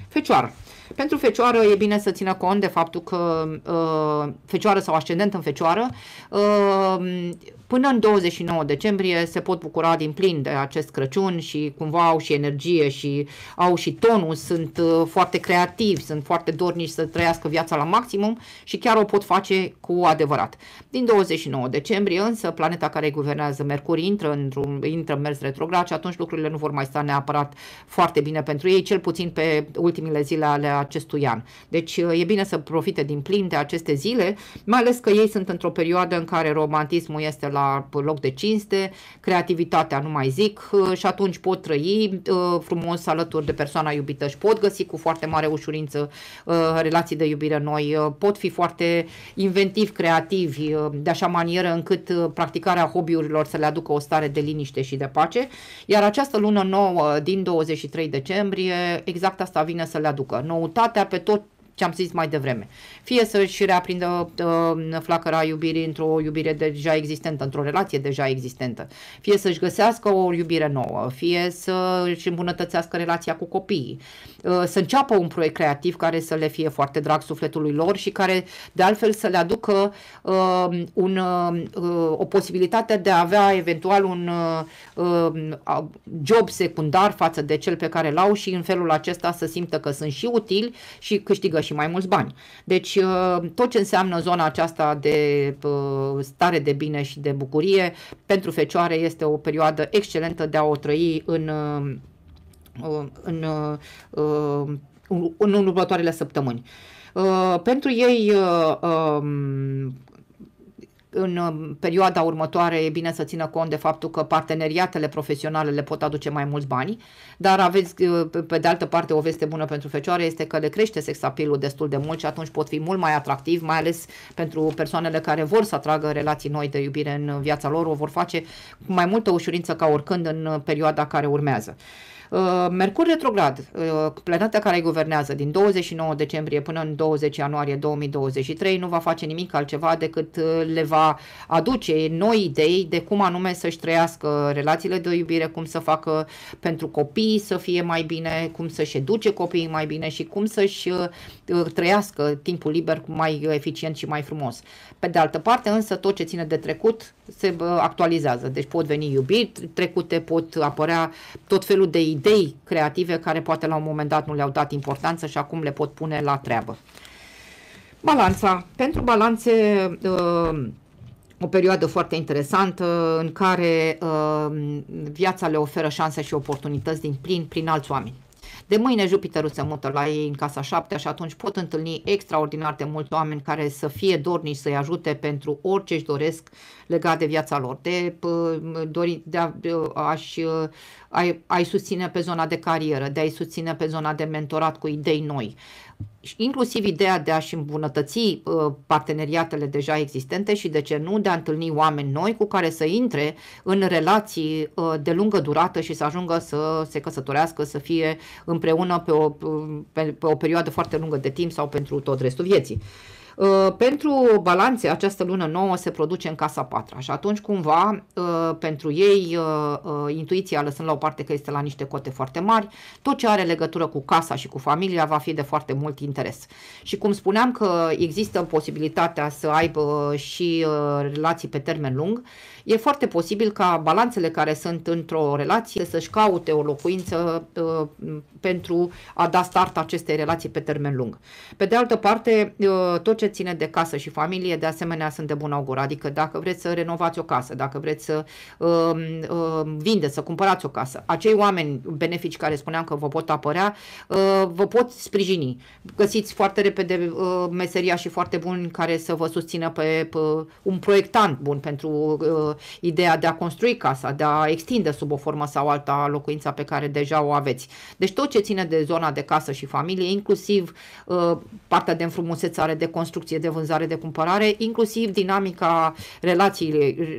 Fecioară. Pentru fecioară e bine să țină cont de faptul că uh, fecioară sau ascendent în fecioară uh, Până în 29 decembrie se pot bucura din plin de acest Crăciun și cumva au și energie și au și tonus, sunt uh, foarte creativi, sunt foarte dornici să trăiască viața la maximum și chiar o pot face cu adevărat. Din 29 decembrie însă planeta care guvernează Mercur intră, într-un, intră în mers retrograd și atunci lucrurile nu vor mai sta neapărat foarte bine pentru ei, cel puțin pe ultimile zile ale acestui an. Deci uh, e bine să profite din plin de aceste zile, mai ales că ei sunt într-o perioadă în care romantismul este la la loc de cinste, creativitatea nu mai zic uh, și atunci pot trăi uh, frumos alături de persoana iubită și pot găsi cu foarte mare ușurință uh, relații de iubire noi, pot fi foarte inventivi, creativi, de așa manieră încât practicarea hobby-urilor să le aducă o stare de liniște și de pace, iar această lună nouă din 23 decembrie, exact asta vine să le aducă. Noutatea pe tot ce-am zis mai devreme. Fie să-și reaprindă uh, flacăra iubirii într-o iubire deja existentă, într-o relație deja existentă, fie să-și găsească o iubire nouă, fie să-și îmbunătățească relația cu copiii, uh, să înceapă un proiect creativ care să le fie foarte drag sufletului lor și care de altfel să le aducă uh, un, uh, o posibilitate de a avea eventual un uh, uh job secundar față de cel pe care l-au și în felul acesta să simtă că sunt și utili și câștigă și și mai mulți bani. Deci uh, tot ce înseamnă zona aceasta de uh, stare de bine și de bucurie pentru fecioare este o perioadă excelentă de a o trăi în, uh, în, în, în următoarele săptămâni. Uh, pentru ei uh, um, în um, perioada următoare e bine să țină cont de faptul că parteneriatele profesionale le pot aduce mai mulți bani, dar aveți, uh, pe de altă parte, o veste bună pentru fecioare este că le crește sexapilul destul de mult și atunci pot fi mult mai atractiv, mai ales pentru persoanele care vor să atragă relații noi de iubire în viața lor, o vor face cu mai multă ușurință ca oricând în perioada care urmează. Uh, Mercur retrograd, uh, planeta care îi guvernează din 29 decembrie până în 20 ianuarie 2023, nu va face nimic altceva decât uh, le va aduce noi idei de cum anume să-și trăiască relațiile de iubire, cum să facă pentru copii să fie mai bine, cum să-și educe copiii mai bine și cum să-și trăiască timpul liber mai eficient și mai frumos. Pe de altă parte, însă, tot ce ține de trecut se actualizează. Deci pot veni iubiri trecute, pot apărea tot felul de idei idei creative care poate la un moment dat nu le-au dat importanță și acum le pot pune la treabă. Balanța. Pentru balanțe uh, o perioadă foarte interesantă în care uh, viața le oferă șanse și oportunități din plin prin alți oameni. De mâine Jupiterul se mută la ei în casa 7 și atunci pot întâlni extraordinar de mulți oameni care să fie dornici să-i ajute pentru orice își doresc legat de viața lor, de, de, de a, a-și, a-i, a susține pe zona de carieră, de a-i susține pe zona de mentorat cu idei noi. Uh, inclusiv ideea de a-și îmbunătăți uh, parteneriatele deja existente și de ce nu de a întâlni oameni noi cu care să intre în relații uh, de lungă durată și să ajungă să se căsătorească, să fie împreună pe o, pe, pe o perioadă foarte lungă de timp sau pentru tot restul vieții. Uh, Uh, pentru balanțe, această lună nouă se produce în casa patra și atunci cumva uh, pentru ei uh, intuiția lăsând la o parte că este la niște cote foarte mari, tot ce are legătură cu casa și cu familia va fi de foarte mult interes. Și cum spuneam că există posibilitatea să aibă și relații pe termen lung, e foarte posibil ca balanțele care sunt într-o relație să-și caute o locuință uh, pentru a da start acestei relații pe termen lung. Pe de altă parte, uh, tot ce ține de casă și familie, de asemenea, sunt de bun augur. Adică dacă vreți să renovați o casă, dacă vreți să um, um, vindeți, să cumpărați o casă, acei oameni benefici care spuneam că vă pot apărea, uh, vă pot sprijini. Găsiți foarte repede meseria și foarte buni care să vă susțină pe, un proiectant bun pentru ideea de a construi casa, de a extinde sub o formă sau alta locuința pe care deja o aveți. Deci tot ce ține de zona de casă și familie, inclusiv uh, partea de înfrumusețare, de construcție, de vânzare, de cumpărare, inclusiv dinamica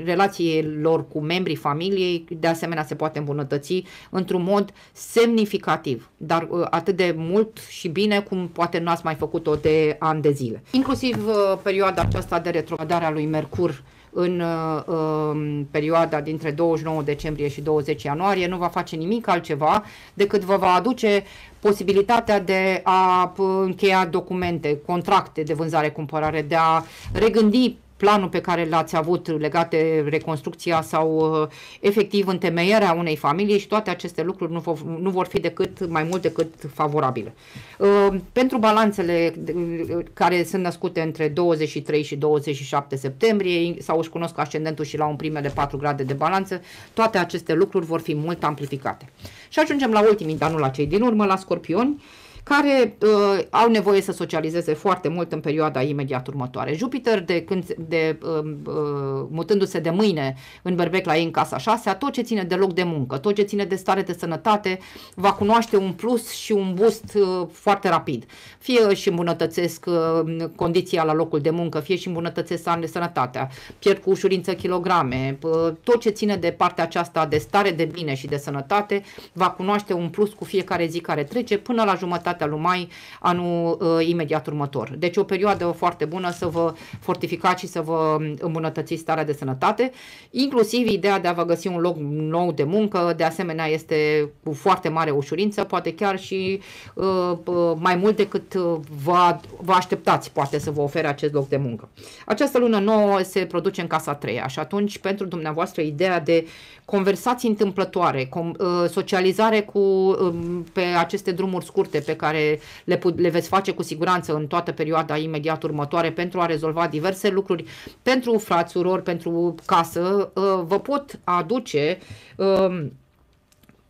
relațiilor cu membrii familiei, de asemenea se poate îmbunătăți într-un mod semnificativ, dar uh, atât de mult și bine cum poate nu ați mai făcut-o de ani de zile. Inclusiv uh, perioada aceasta de retrogradare a lui Mercur în uh, um, perioada dintre 29 decembrie și 20 ianuarie nu va face nimic altceva decât vă va aduce posibilitatea de a încheia documente, contracte de vânzare-cumpărare, de a regândi planul pe care l-ați avut legat de reconstrucția sau uh, efectiv întemeierea unei familii și toate aceste lucruri nu, vor, nu vor fi decât mai mult decât favorabile. Uh, pentru balanțele uh, care sunt născute între 23 și 27 septembrie sau își cunosc ascendentul și la un primele 4 grade de balanță, toate aceste lucruri vor fi mult amplificate. Și ajungem la ultimii dar anul la cei din urmă, la scorpioni, care uh, au nevoie să socializeze foarte mult în perioada imediat următoare. Jupiter, de când, de, uh, uh, mutându-se de mâine în Berbec la ei în casa 6, tot ce ține de loc de muncă, tot ce ține de stare de sănătate, va cunoaște un plus și un boost uh, foarte rapid. Fie își îmbunătățesc uh, condiția la locul de muncă, fie și îmbunătățesc ani de sănătatea, pierd cu ușurință kilograme, uh, tot ce ține de partea aceasta de stare de bine și de sănătate, va cunoaște un plus cu fiecare zi care trece până la jumătate jumătatea lui mai anul uh, imediat următor. Deci o perioadă foarte bună să vă fortificați și să vă um, îmbunătățiți starea de sănătate, inclusiv ideea de a vă găsi un loc nou de muncă, de asemenea este cu foarte mare ușurință, poate chiar și uh, uh mai mult decât uh, vă, vă așteptați poate să vă ofere acest loc de muncă. Această lună nouă se produce în casa treia și atunci pentru dumneavoastră ideea de conversații întâmplătoare, com, uh, socializare cu, um, pe aceste drumuri scurte pe care le, le veți face cu siguranță în toată perioada imediat următoare pentru a rezolva diverse lucruri pentru frațurori, pentru casă, uh, vă pot aduce um,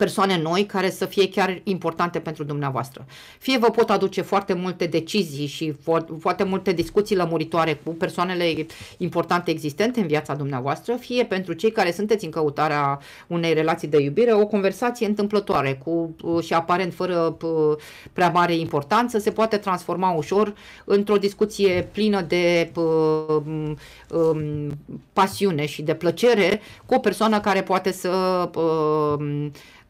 persoane noi care să fie chiar importante pentru dumneavoastră. Fie vă pot aduce foarte multe decizii și foarte multe discuții lămuritoare cu persoanele importante existente în viața dumneavoastră, fie pentru cei care sunteți în căutarea unei relații de iubire, o conversație întâmplătoare cu uh, și aparent fără uh, prea mare importanță se poate transforma ușor într-o discuție plină de uh, um, pasiune și de plăcere cu o persoană care poate să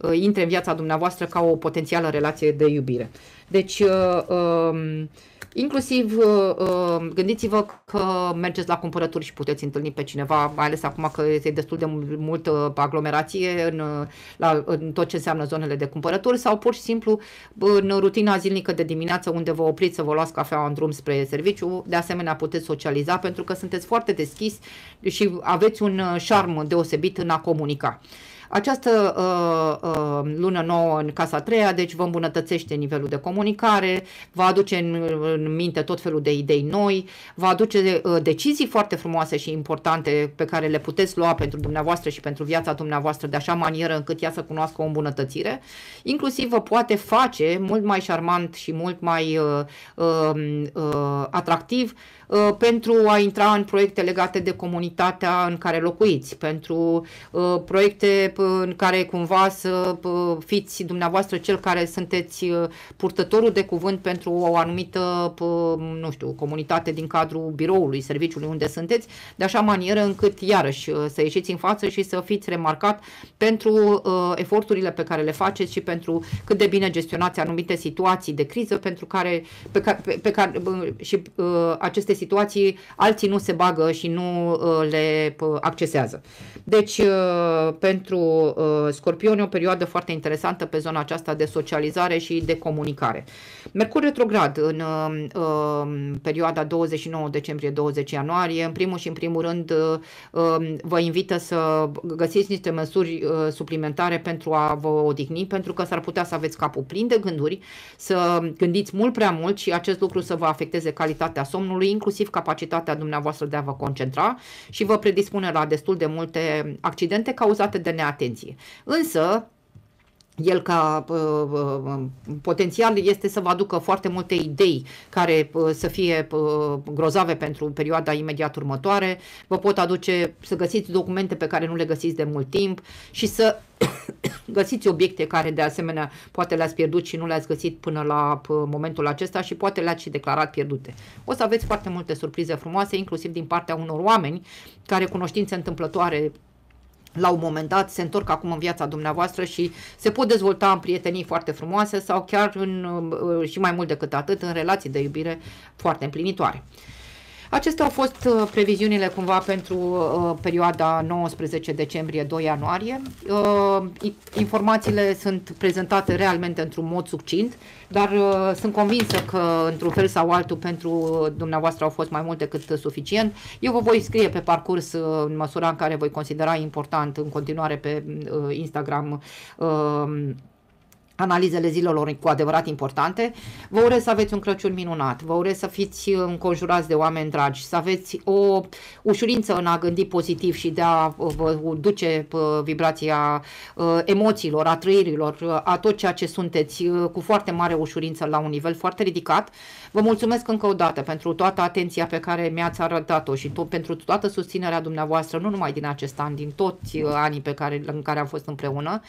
Uh, intre în viața dumneavoastră ca o potențială relație de iubire. Deci, uh, um, inclusiv uh, um, gândiți-vă că mergeți la cumpărături și puteți întâlni pe cineva, mai ales acum că este destul de mult aglomerație în, la, în tot ce înseamnă zonele de cumpărături sau pur și simplu în rutina zilnică de dimineață unde vă opriți să vă luați cafea în drum spre serviciu, de asemenea puteți socializa pentru că sunteți foarte deschis și aveți un șarm deosebit în a comunica. Această uh, uh, lună nouă în casa a treia, deci vă îmbunătățește nivelul de comunicare, vă aduce în, în minte tot felul de idei noi, vă aduce uh, decizii foarte frumoase și importante pe care le puteți lua pentru dumneavoastră și pentru viața dumneavoastră de așa manieră încât ea să cunoască o îmbunătățire, inclusiv vă poate face mult mai șarmant și mult mai uh, uh, uh, atractiv Uh, pentru a intra în proiecte legate de comunitatea în care locuiți, pentru uh, proiecte uh, în care cumva să fiți dumneavoastră cel care sunteți purtătorul de cuvânt pentru o anumită, nu știu, comunitate din cadrul biroului, serviciului unde sunteți, de așa manieră încât iarăși să ieșiți în față și să fiți remarcat pentru eforturile pe care le faceți și pentru cât de bine gestionați anumite situații de criză pentru care, pe care, pe care și aceste situații alții nu se bagă și nu uh, le uh, accesează. Deci, uh, pentru scorpioni, o perioadă foarte interesantă pe zona aceasta de socializare și de comunicare. Mercur retrograd în um, um, perioada 29 decembrie-20 ianuarie, în primul și în primul rând um, vă invită să găsiți niște măsuri suplimentare pentru a vă odihni, pentru că s-ar putea să aveți capul plin de gânduri, să gândiți mult prea mult și acest lucru să vă afecteze calitatea somnului, inclusiv inclusiv capacitatea dumneavoastră de a vă concentra și vă predispune la destul de multe accidente cauzate de neatenție. Însă, el ca uh, uh, potențial este să vă aducă foarte multe idei care uh, să fie grozave pentru perioada imediat următoare, vă pot aduce să găsiți documente pe care nu le găsiți de mult timp și să găsiți obiecte care de asemenea poate le-ați pierdut și nu le-ați găsit până la momentul acesta și poate le-ați și declarat pierdute. O să aveți foarte multe surprize frumoase, inclusiv din partea unor oameni care cunoștințe întâmplătoare la un moment dat se întorc acum în viața dumneavoastră și se pot dezvolta în prietenii foarte frumoase sau chiar în, uh, și mai mult decât atât în relații de iubire foarte împlinitoare. Acestea au fost uh, previziunile cumva pentru uh, perioada 19 decembrie-2 ianuarie. Uh, informațiile sunt prezentate realmente într-un mod succint, dar uh, sunt convinsă că într-un fel sau altul pentru dumneavoastră au fost mai mult decât suficient. Eu vă voi scrie pe parcurs uh, în măsura în care voi considera important în continuare pe uh, Instagram uh, analizele zilelor cu adevărat importante. Vă urez să aveți un Crăciun minunat, vă urez să fiți înconjurați de oameni dragi, să aveți o ușurință în a gândi pozitiv și de a vă duce uh, vibrația uh, emoțiilor, a trăirilor, uh, a tot ceea ce sunteți cu foarte mare ușurință la un nivel foarte ridicat. Vă mulțumesc încă o dată pentru toată atenția pe care mi-ați arătat-o și to- pentru toată susținerea dumneavoastră, nu numai din acest an, din toți anii pe care, în care am fost împreună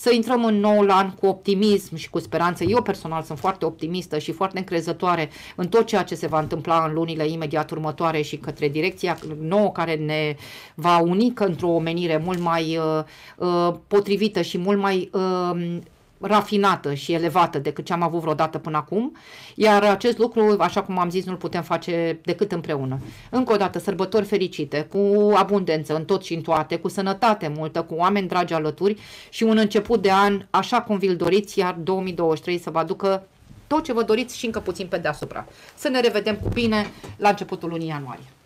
să intrăm în noul an cu optimism și cu speranță. Eu personal sunt foarte optimistă și foarte încrezătoare în tot ceea ce se va întâmpla în lunile imediat următoare și către direcția nouă care ne va uni într-o omenire mult mai uh, uh, potrivită și mult mai uh, rafinată și elevată decât ce am avut vreodată până acum, iar acest lucru, așa cum am zis, nu-l putem face decât împreună. Încă o dată, sărbători fericite, cu abundență în tot și în toate, cu sănătate multă, cu oameni dragi alături și un început de an așa cum vi-l doriți, iar 2023 să vă aducă tot ce vă doriți și încă puțin pe deasupra. Să ne revedem cu bine la începutul lunii ianuarie.